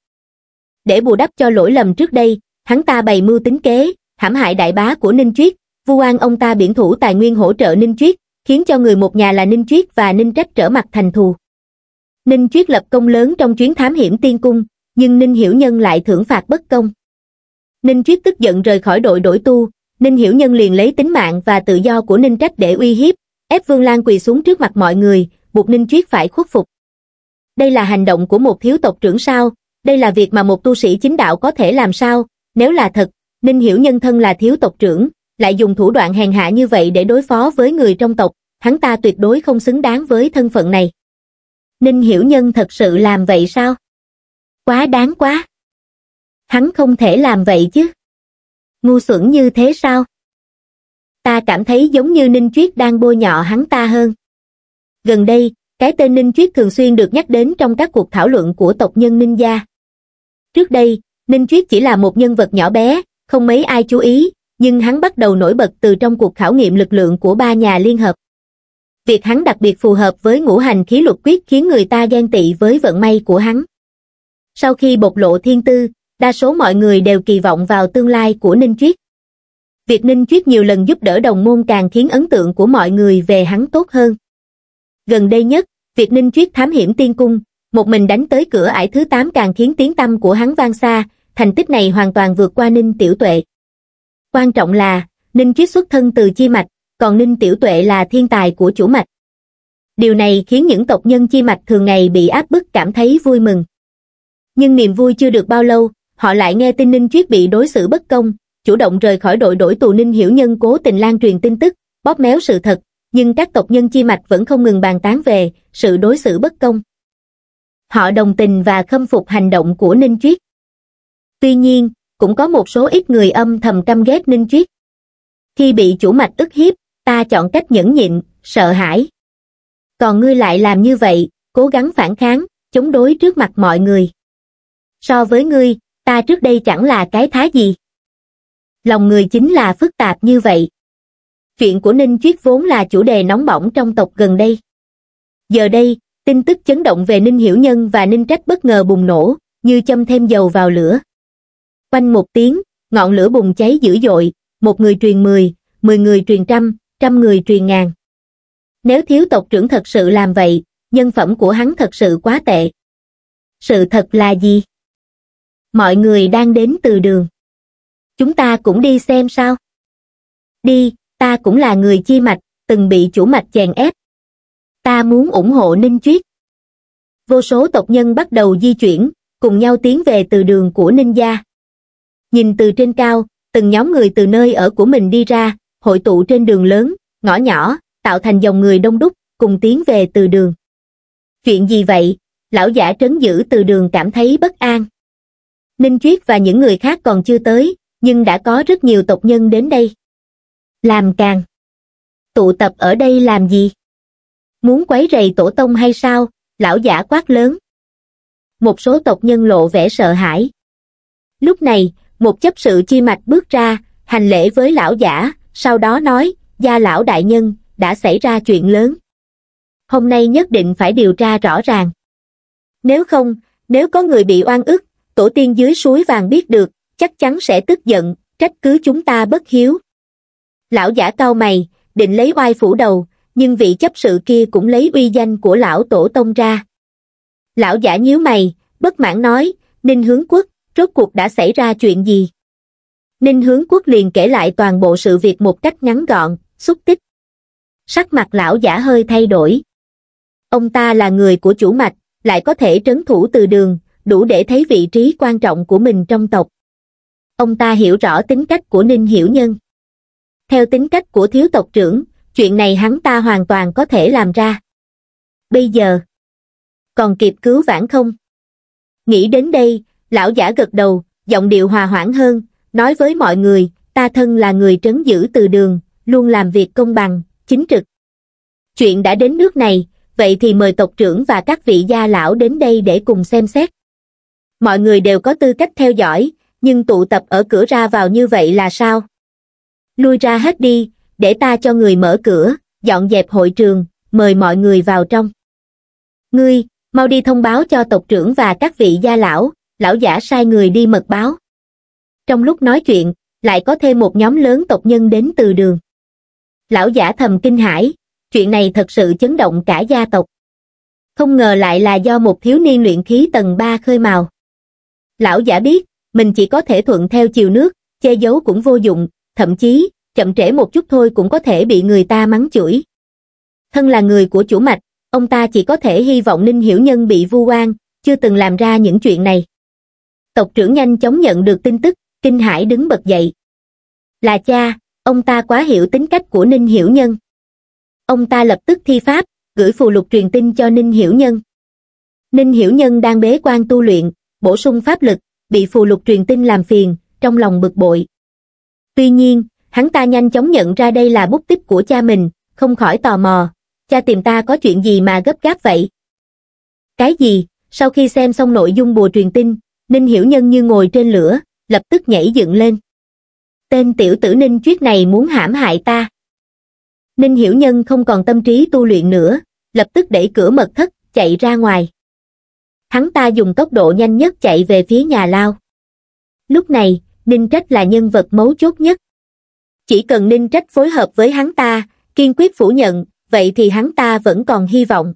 A: để bù đắp cho lỗi lầm trước đây hắn ta bày mưu tính kế hãm hại đại bá của ninh triết vu oan ông ta biển thủ tài nguyên hỗ trợ ninh triết khiến cho người một nhà là ninh triết và ninh trách trở mặt thành thù ninh triết lập công lớn trong chuyến thám hiểm tiên cung nhưng ninh hiểu nhân lại thưởng phạt bất công ninh triết tức giận rời khỏi đội đổi tu ninh hiểu nhân liền lấy tính mạng và tự do của ninh trách để uy hiếp ép vương lan quỳ xuống trước mặt mọi người buộc ninh triết phải khuất phục đây là hành động của một thiếu tộc trưởng sao đây là việc mà một tu sĩ chính đạo có thể làm sao nếu là thật ninh hiểu nhân thân là thiếu tộc trưởng lại dùng thủ đoạn hèn hạ như vậy để đối phó với người trong tộc hắn ta tuyệt đối không xứng đáng với thân phận này ninh hiểu nhân thật sự làm vậy sao quá đáng quá hắn không thể làm vậy chứ. Ngu xuẩn như thế sao? Ta cảm thấy giống như Ninh Chuyết đang bôi nhọ hắn ta hơn. Gần đây, cái tên Ninh Chuyết thường xuyên được nhắc đến trong các cuộc thảo luận của tộc nhân Ninh Gia. Trước đây, Ninh Chuyết chỉ là một nhân vật nhỏ bé, không mấy ai chú ý, nhưng hắn bắt đầu nổi bật từ trong cuộc khảo nghiệm lực lượng của ba nhà liên hợp. Việc hắn đặc biệt phù hợp với ngũ hành khí luật quyết khiến người ta ghen tị với vận may của hắn. Sau khi bộc lộ thiên tư, đa số mọi người đều kỳ vọng vào tương lai của ninh Triết. việc ninh Triết nhiều lần giúp đỡ đồng môn càng khiến ấn tượng của mọi người về hắn tốt hơn gần đây nhất việc ninh Triết thám hiểm tiên cung một mình đánh tới cửa ải thứ tám càng khiến tiếng tăm của hắn vang xa thành tích này hoàn toàn vượt qua ninh tiểu tuệ quan trọng là ninh Triết xuất thân từ chi mạch còn ninh tiểu tuệ là thiên tài của chủ mạch điều này khiến những tộc nhân chi mạch thường ngày bị áp bức cảm thấy vui mừng nhưng niềm vui chưa được bao lâu họ lại nghe tin Ninh Chuyết bị đối xử bất công, chủ động rời khỏi đội đổi tù Ninh Hiểu Nhân cố tình lan truyền tin tức, bóp méo sự thật, nhưng các tộc nhân chi mạch vẫn không ngừng bàn tán về sự đối xử bất công. Họ đồng tình và khâm phục hành động của Ninh Chuyết. Tuy nhiên, cũng có một số ít người âm thầm căm ghét Ninh Chuyết. Khi bị chủ mạch ức hiếp, ta chọn cách nhẫn nhịn, sợ hãi. Còn ngươi lại làm như vậy, cố gắng phản kháng, chống đối trước mặt mọi người. So với ngươi, ta trước đây chẳng là cái thá gì. Lòng người chính là phức tạp như vậy. Chuyện của Ninh Chuyết vốn là chủ đề nóng bỏng trong tộc gần đây. Giờ đây, tin tức chấn động về Ninh Hiểu Nhân và Ninh Trách bất ngờ bùng nổ, như châm thêm dầu vào lửa. Quanh một tiếng, ngọn lửa bùng cháy dữ dội, một người truyền mười, mười người truyền trăm, trăm người truyền ngàn. Nếu thiếu tộc trưởng thật sự làm vậy, nhân phẩm của hắn thật sự quá tệ. Sự thật là gì? mọi người đang đến từ đường. Chúng ta cũng đi xem sao? Đi, ta cũng là người chi mạch, từng bị chủ mạch chèn ép. Ta muốn ủng hộ Ninh Chuyết. Vô số tộc nhân bắt đầu di chuyển, cùng nhau tiến về từ đường của Ninh Gia. Nhìn từ trên cao, từng nhóm người từ nơi ở của mình đi ra, hội tụ trên đường lớn, ngõ nhỏ, tạo thành dòng người đông đúc, cùng tiến về từ đường. Chuyện gì vậy? Lão giả trấn giữ từ đường cảm thấy bất an ninh Triết và những người khác còn chưa tới nhưng đã có rất nhiều tộc nhân đến đây làm càng tụ tập ở đây làm gì muốn quấy rầy tổ tông hay sao lão giả quát lớn một số tộc nhân lộ vẻ sợ hãi lúc này một chấp sự chi mạch bước ra hành lễ với lão giả sau đó nói gia lão đại nhân đã xảy ra chuyện lớn hôm nay nhất định phải điều tra rõ ràng nếu không nếu có người bị oan ức tổ tiên dưới suối vàng biết được, chắc chắn sẽ tức giận, trách cứ chúng ta bất hiếu. Lão giả cao mày, định lấy oai phủ đầu, nhưng vị chấp sự kia cũng lấy uy danh của lão tổ tông ra. Lão giả nhíu mày, bất mãn nói, Ninh Hướng Quốc, rốt cuộc đã xảy ra chuyện gì? Ninh Hướng Quốc liền kể lại toàn bộ sự việc một cách ngắn gọn, xúc tích. Sắc mặt lão giả hơi thay đổi. Ông ta là người của chủ mạch, lại có thể trấn thủ từ đường, đủ để thấy vị trí quan trọng của mình trong tộc. Ông ta hiểu rõ tính cách của Ninh Hiểu Nhân. Theo tính cách của thiếu tộc trưởng, chuyện này hắn ta hoàn toàn có thể làm ra. Bây giờ, còn kịp cứu vãn không? Nghĩ đến đây, lão giả gật đầu, giọng điệu hòa hoãn hơn, nói với mọi người, ta thân là người trấn giữ từ đường, luôn làm việc công bằng, chính trực. Chuyện đã đến nước này, vậy thì mời tộc trưởng và các vị gia lão đến đây để cùng xem xét mọi người đều có tư cách theo dõi nhưng tụ tập ở cửa ra vào như vậy là sao lui ra hết đi để ta cho người mở cửa dọn dẹp hội trường mời mọi người vào trong ngươi mau đi thông báo cho tộc trưởng và các vị gia lão lão giả sai người đi mật báo trong lúc nói chuyện lại có thêm một nhóm lớn tộc nhân đến từ đường lão giả thầm kinh hãi chuyện này thật sự chấn động cả gia tộc không ngờ lại là do một thiếu niên luyện khí tầng ba khơi mào Lão giả biết, mình chỉ có thể thuận theo chiều nước, che giấu cũng vô dụng, thậm chí, chậm trễ một chút thôi cũng có thể bị người ta mắng chửi. Thân là người của chủ mạch, ông ta chỉ có thể hy vọng Ninh Hiểu Nhân bị vu oan, chưa từng làm ra những chuyện này. Tộc trưởng nhanh chóng nhận được tin tức, kinh hải đứng bật dậy. Là cha, ông ta quá hiểu tính cách của Ninh Hiểu Nhân. Ông ta lập tức thi pháp, gửi phù lục truyền tin cho Ninh Hiểu Nhân. Ninh Hiểu Nhân đang bế quan tu luyện, bổ sung pháp lực, bị phù lục truyền tin làm phiền, trong lòng bực bội. Tuy nhiên, hắn ta nhanh chóng nhận ra đây là bút tích của cha mình, không khỏi tò mò, cha tìm ta có chuyện gì mà gấp gáp vậy? Cái gì? Sau khi xem xong nội dung bùa truyền tin, Ninh Hiểu Nhân như ngồi trên lửa, lập tức nhảy dựng lên. Tên tiểu tử Ninh Chuyết này muốn hãm hại ta. Ninh Hiểu Nhân không còn tâm trí tu luyện nữa, lập tức đẩy cửa mật thất, chạy ra ngoài hắn ta dùng tốc độ nhanh nhất chạy về phía nhà lao lúc này ninh trách là nhân vật mấu chốt nhất chỉ cần ninh trách phối hợp với hắn ta kiên quyết phủ nhận vậy thì hắn ta vẫn còn hy vọng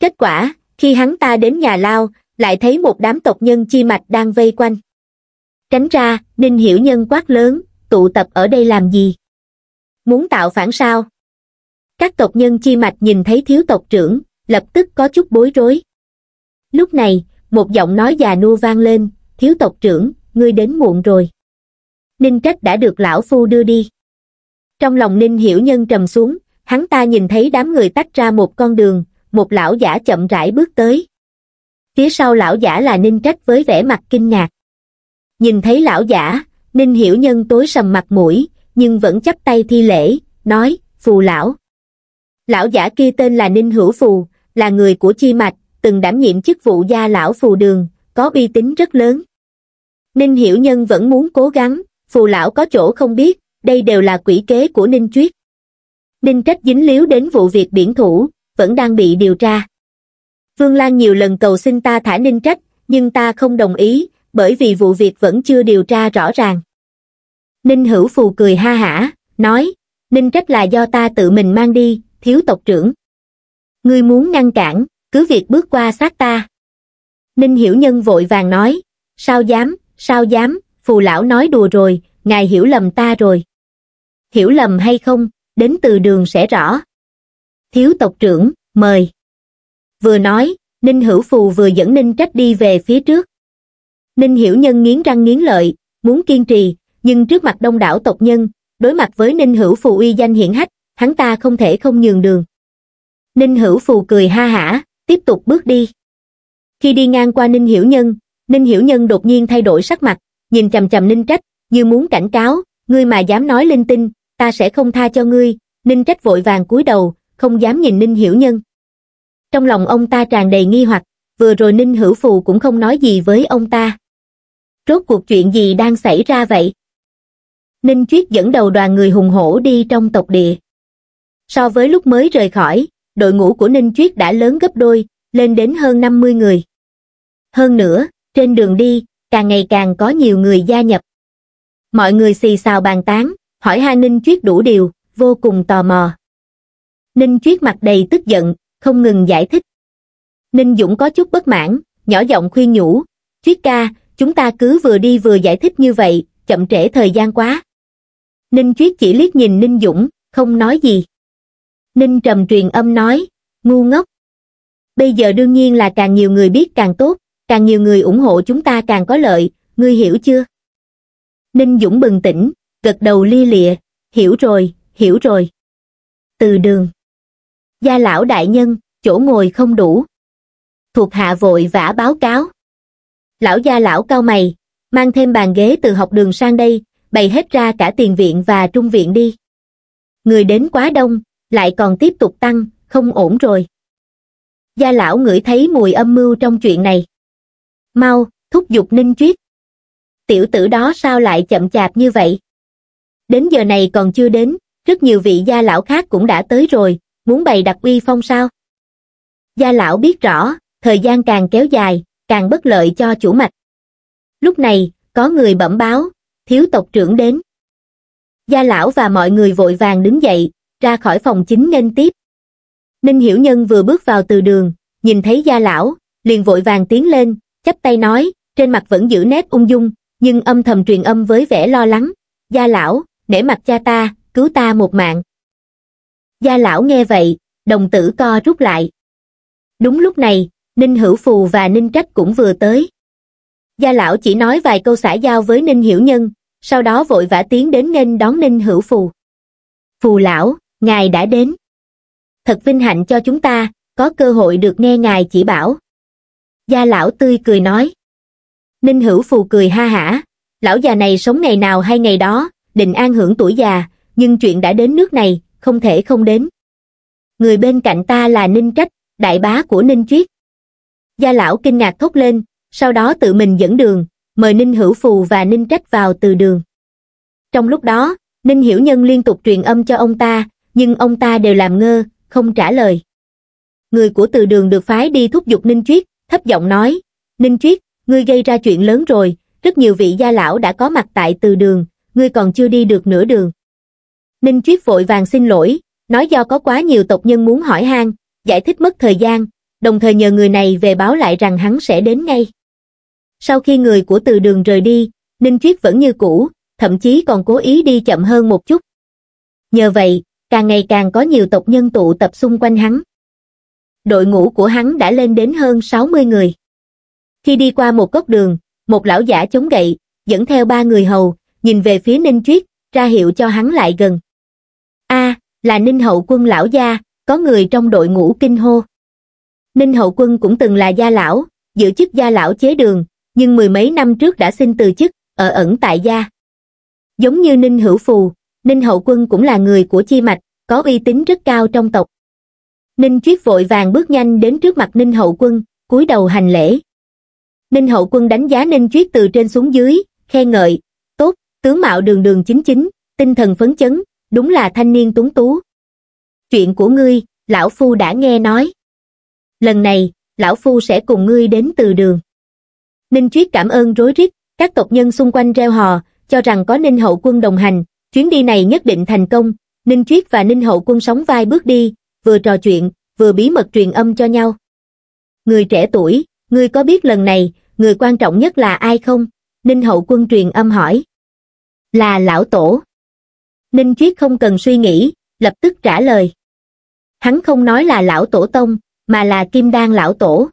A: kết quả khi hắn ta đến nhà lao lại thấy một đám tộc nhân chi mạch đang vây quanh tránh ra ninh hiểu nhân quát lớn tụ tập ở đây làm gì muốn tạo phản sao các tộc nhân chi mạch nhìn thấy thiếu tộc trưởng lập tức có chút bối rối Lúc này, một giọng nói già nua vang lên, thiếu tộc trưởng, ngươi đến muộn rồi. Ninh trách đã được lão phu đưa đi. Trong lòng Ninh hiểu nhân trầm xuống, hắn ta nhìn thấy đám người tách ra một con đường, một lão giả chậm rãi bước tới. Phía sau lão giả là Ninh trách với vẻ mặt kinh ngạc. Nhìn thấy lão giả, Ninh hiểu nhân tối sầm mặt mũi, nhưng vẫn chắp tay thi lễ, nói, phù lão. Lão giả kia tên là Ninh Hữu Phù, là người của Chi Mạch, từng đảm nhiệm chức vụ gia lão phù đường, có uy tín rất lớn. Ninh Hiểu Nhân vẫn muốn cố gắng, phù lão có chỗ không biết, đây đều là quỷ kế của Ninh Chuyết. Ninh Trách dính líu đến vụ việc biển thủ, vẫn đang bị điều tra. Vương Lan nhiều lần cầu xin ta thả Ninh Trách, nhưng ta không đồng ý, bởi vì vụ việc vẫn chưa điều tra rõ ràng. Ninh Hữu Phù cười ha hả, nói, Ninh Trách là do ta tự mình mang đi, thiếu tộc trưởng. Ngươi muốn ngăn cản, cứ việc bước qua sát ta. Ninh Hiểu Nhân vội vàng nói, sao dám, sao dám, phù lão nói đùa rồi, ngài hiểu lầm ta rồi. Hiểu lầm hay không, đến từ đường sẽ rõ. Thiếu tộc trưởng, mời. Vừa nói, Ninh Hữu Phù vừa dẫn Ninh Trách đi về phía trước. Ninh Hiểu Nhân nghiến răng nghiến lợi, muốn kiên trì, nhưng trước mặt đông đảo tộc nhân, đối mặt với Ninh Hữu Phù uy danh hiển hách, hắn ta không thể không nhường đường. Ninh Hữu Phù cười ha hả, tiếp tục bước đi. Khi đi ngang qua Ninh Hiểu Nhân, Ninh Hiểu Nhân đột nhiên thay đổi sắc mặt, nhìn chầm chầm Ninh Trách, như muốn cảnh cáo, ngươi mà dám nói linh tinh, ta sẽ không tha cho ngươi, Ninh Trách vội vàng cúi đầu, không dám nhìn Ninh Hiểu Nhân. Trong lòng ông ta tràn đầy nghi hoặc, vừa rồi Ninh Hữu Phù cũng không nói gì với ông ta. Rốt cuộc chuyện gì đang xảy ra vậy? Ninh Chuyết dẫn đầu đoàn người hùng hổ đi trong tộc địa. So với lúc mới rời khỏi, đội ngũ của Ninh Chuyết đã lớn gấp đôi, lên đến hơn 50 người. Hơn nữa, trên đường đi, càng ngày càng có nhiều người gia nhập. Mọi người xì xào bàn tán, hỏi hai Ninh Chuyết đủ điều, vô cùng tò mò. Ninh Chuyết mặt đầy tức giận, không ngừng giải thích. Ninh Dũng có chút bất mãn, nhỏ giọng khuyên nhủ, Chuyết ca, chúng ta cứ vừa đi vừa giải thích như vậy, chậm trễ thời gian quá. Ninh Chuyết chỉ liếc nhìn Ninh Dũng, không nói gì. Ninh trầm truyền âm nói, ngu ngốc. Bây giờ đương nhiên là càng nhiều người biết càng tốt, càng nhiều người ủng hộ chúng ta càng có lợi, ngươi hiểu chưa? Ninh Dũng bừng tỉnh, gật đầu li lịa, hiểu rồi, hiểu rồi. Từ đường. Gia lão đại nhân, chỗ ngồi không đủ. Thuộc hạ vội vã báo cáo. Lão gia lão cao mày, mang thêm bàn ghế từ học đường sang đây, bày hết ra cả tiền viện và trung viện đi. Người đến quá đông, lại còn tiếp tục tăng, không ổn rồi. Gia lão ngửi thấy mùi âm mưu trong chuyện này. Mau, thúc giục ninh chuyết. Tiểu tử đó sao lại chậm chạp như vậy? Đến giờ này còn chưa đến, rất nhiều vị gia lão khác cũng đã tới rồi, muốn bày đặt uy phong sao? Gia lão biết rõ, thời gian càng kéo dài, càng bất lợi cho chủ mạch. Lúc này, có người bẩm báo, thiếu tộc trưởng đến. Gia lão và mọi người vội vàng đứng dậy, ra khỏi phòng chính nên tiếp. Ninh Hiểu Nhân vừa bước vào từ đường, nhìn thấy gia lão, liền vội vàng tiến lên, chắp tay nói, trên mặt vẫn giữ nét ung dung, nhưng âm thầm truyền âm với vẻ lo lắng. Gia lão, nể mặt cha ta, cứu ta một mạng. Gia lão nghe vậy, đồng tử co rút lại. Đúng lúc này, Ninh Hữu Phù và Ninh Trách cũng vừa tới. Gia lão chỉ nói vài câu xã giao với Ninh Hiểu Nhân, sau đó vội vã tiến đến nghênh đón Ninh Hữu Phù. Phù lão, ngài đã đến thật vinh hạnh cho chúng ta có cơ hội được nghe ngài chỉ bảo gia lão tươi cười nói ninh hữu phù cười ha hả lão già này sống ngày nào hay ngày đó định an hưởng tuổi già nhưng chuyện đã đến nước này không thể không đến người bên cạnh ta là ninh trách đại bá của ninh triết. gia lão kinh ngạc thốt lên sau đó tự mình dẫn đường mời ninh hữu phù và ninh trách vào từ đường trong lúc đó ninh hiểu nhân liên tục truyền âm cho ông ta nhưng ông ta đều làm ngơ, không trả lời. Người của từ đường được phái đi thúc giục Ninh Triết thấp giọng nói, Ninh Triết, ngươi gây ra chuyện lớn rồi, rất nhiều vị gia lão đã có mặt tại từ đường, ngươi còn chưa đi được nửa đường. Ninh Triết vội vàng xin lỗi, nói do có quá nhiều tộc nhân muốn hỏi han, giải thích mất thời gian, đồng thời nhờ người này về báo lại rằng hắn sẽ đến ngay. Sau khi người của từ đường rời đi, Ninh Triết vẫn như cũ, thậm chí còn cố ý đi chậm hơn một chút. Nhờ vậy, càng ngày càng có nhiều tộc nhân tụ tập xung quanh hắn. Đội ngũ của hắn đã lên đến hơn 60 người. Khi đi qua một góc đường, một lão giả chống gậy, dẫn theo ba người hầu, nhìn về phía Ninh triết ra hiệu cho hắn lại gần. a là Ninh Hậu quân lão gia, có người trong đội ngũ kinh hô. Ninh Hậu quân cũng từng là gia lão, giữ chức gia lão chế đường, nhưng mười mấy năm trước đã xin từ chức, ở ẩn tại gia. Giống như Ninh Hữu Phù, ninh hậu quân cũng là người của chi mạch có uy tín rất cao trong tộc ninh chuyết vội vàng bước nhanh đến trước mặt ninh hậu quân cúi đầu hành lễ ninh hậu quân đánh giá ninh chuyết từ trên xuống dưới khen ngợi tốt tướng mạo đường đường chính chính tinh thần phấn chấn đúng là thanh niên tuấn tú chuyện của ngươi lão phu đã nghe nói lần này lão phu sẽ cùng ngươi đến từ đường ninh chuyết cảm ơn rối rít các tộc nhân xung quanh reo hò cho rằng có ninh hậu quân đồng hành Chuyến đi này nhất định thành công, Ninh Chuyết và Ninh Hậu quân sóng vai bước đi, vừa trò chuyện, vừa bí mật truyền âm cho nhau. Người trẻ tuổi, ngươi có biết lần này, người quan trọng nhất là ai không? Ninh Hậu Quân truyền âm hỏi. Là Lão Tổ. Ninh Chuyết không cần suy nghĩ, lập tức trả lời. Hắn không nói là Lão Tổ Tông, mà là Kim Đan Lão Tổ.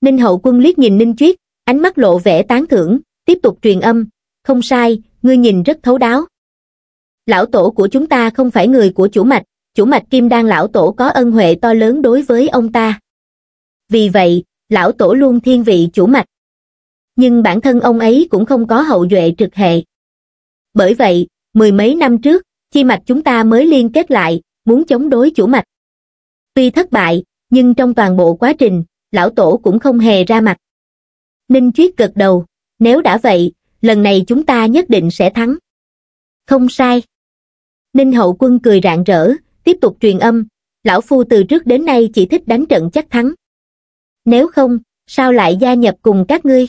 A: Ninh Hậu Quân liếc nhìn Ninh Chuyết, ánh mắt lộ vẻ tán thưởng, tiếp tục truyền âm. Không sai, ngươi nhìn rất thấu đáo lão tổ của chúng ta không phải người của chủ mạch, chủ mạch Kim Đan lão tổ có ân huệ to lớn đối với ông ta. Vì vậy, lão tổ luôn thiên vị chủ mạch. Nhưng bản thân ông ấy cũng không có hậu duệ trực hệ. Bởi vậy, mười mấy năm trước, chi mạch chúng ta mới liên kết lại, muốn chống đối chủ mạch. Tuy thất bại, nhưng trong toàn bộ quá trình, lão tổ cũng không hề ra mặt. Ninh Chuyết gật đầu, nếu đã vậy, lần này chúng ta nhất định sẽ thắng. Không sai ninh hậu quân cười rạng rỡ tiếp tục truyền âm lão phu từ trước đến nay chỉ thích đánh trận chắc thắng nếu không sao lại gia nhập cùng các ngươi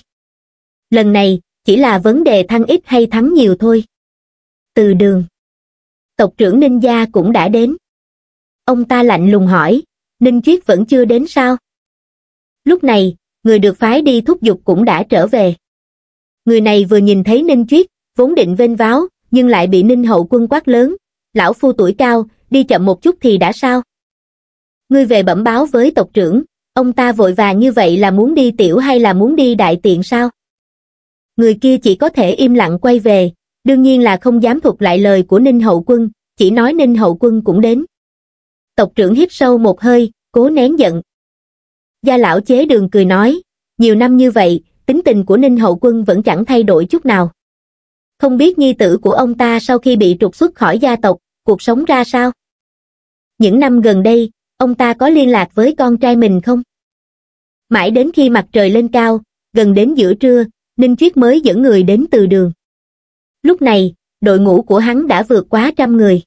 A: lần này chỉ là vấn đề thăng ít hay thắng nhiều thôi từ đường tộc trưởng ninh gia cũng đã đến ông ta lạnh lùng hỏi ninh triết vẫn chưa đến sao lúc này người được phái đi thúc giục cũng đã trở về người này vừa nhìn thấy ninh triết vốn định vênh váo nhưng lại bị ninh hậu quân quát lớn lão phu tuổi cao, đi chậm một chút thì đã sao? Ngươi về bẩm báo với tộc trưởng, ông ta vội vàng như vậy là muốn đi tiểu hay là muốn đi đại tiện sao? Người kia chỉ có thể im lặng quay về, đương nhiên là không dám thuộc lại lời của Ninh Hậu Quân, chỉ nói Ninh Hậu Quân cũng đến. Tộc trưởng hít sâu một hơi, cố nén giận. Gia lão chế đường cười nói, nhiều năm như vậy, tính tình của Ninh Hậu Quân vẫn chẳng thay đổi chút nào. Không biết nhi tử của ông ta sau khi bị trục xuất khỏi gia tộc, cuộc sống ra sao những năm gần đây ông ta có liên lạc với con trai mình không mãi đến khi mặt trời lên cao gần đến giữa trưa ninh chiết mới dẫn người đến từ đường lúc này đội ngũ của hắn đã vượt quá trăm người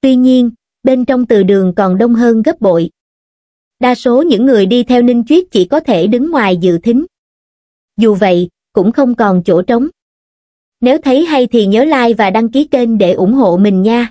A: tuy nhiên bên trong từ đường còn đông hơn gấp bội đa số những người đi theo ninh chiết chỉ có thể đứng ngoài dự thính dù vậy cũng không còn chỗ trống nếu thấy hay thì nhớ like và đăng ký kênh để ủng hộ mình nha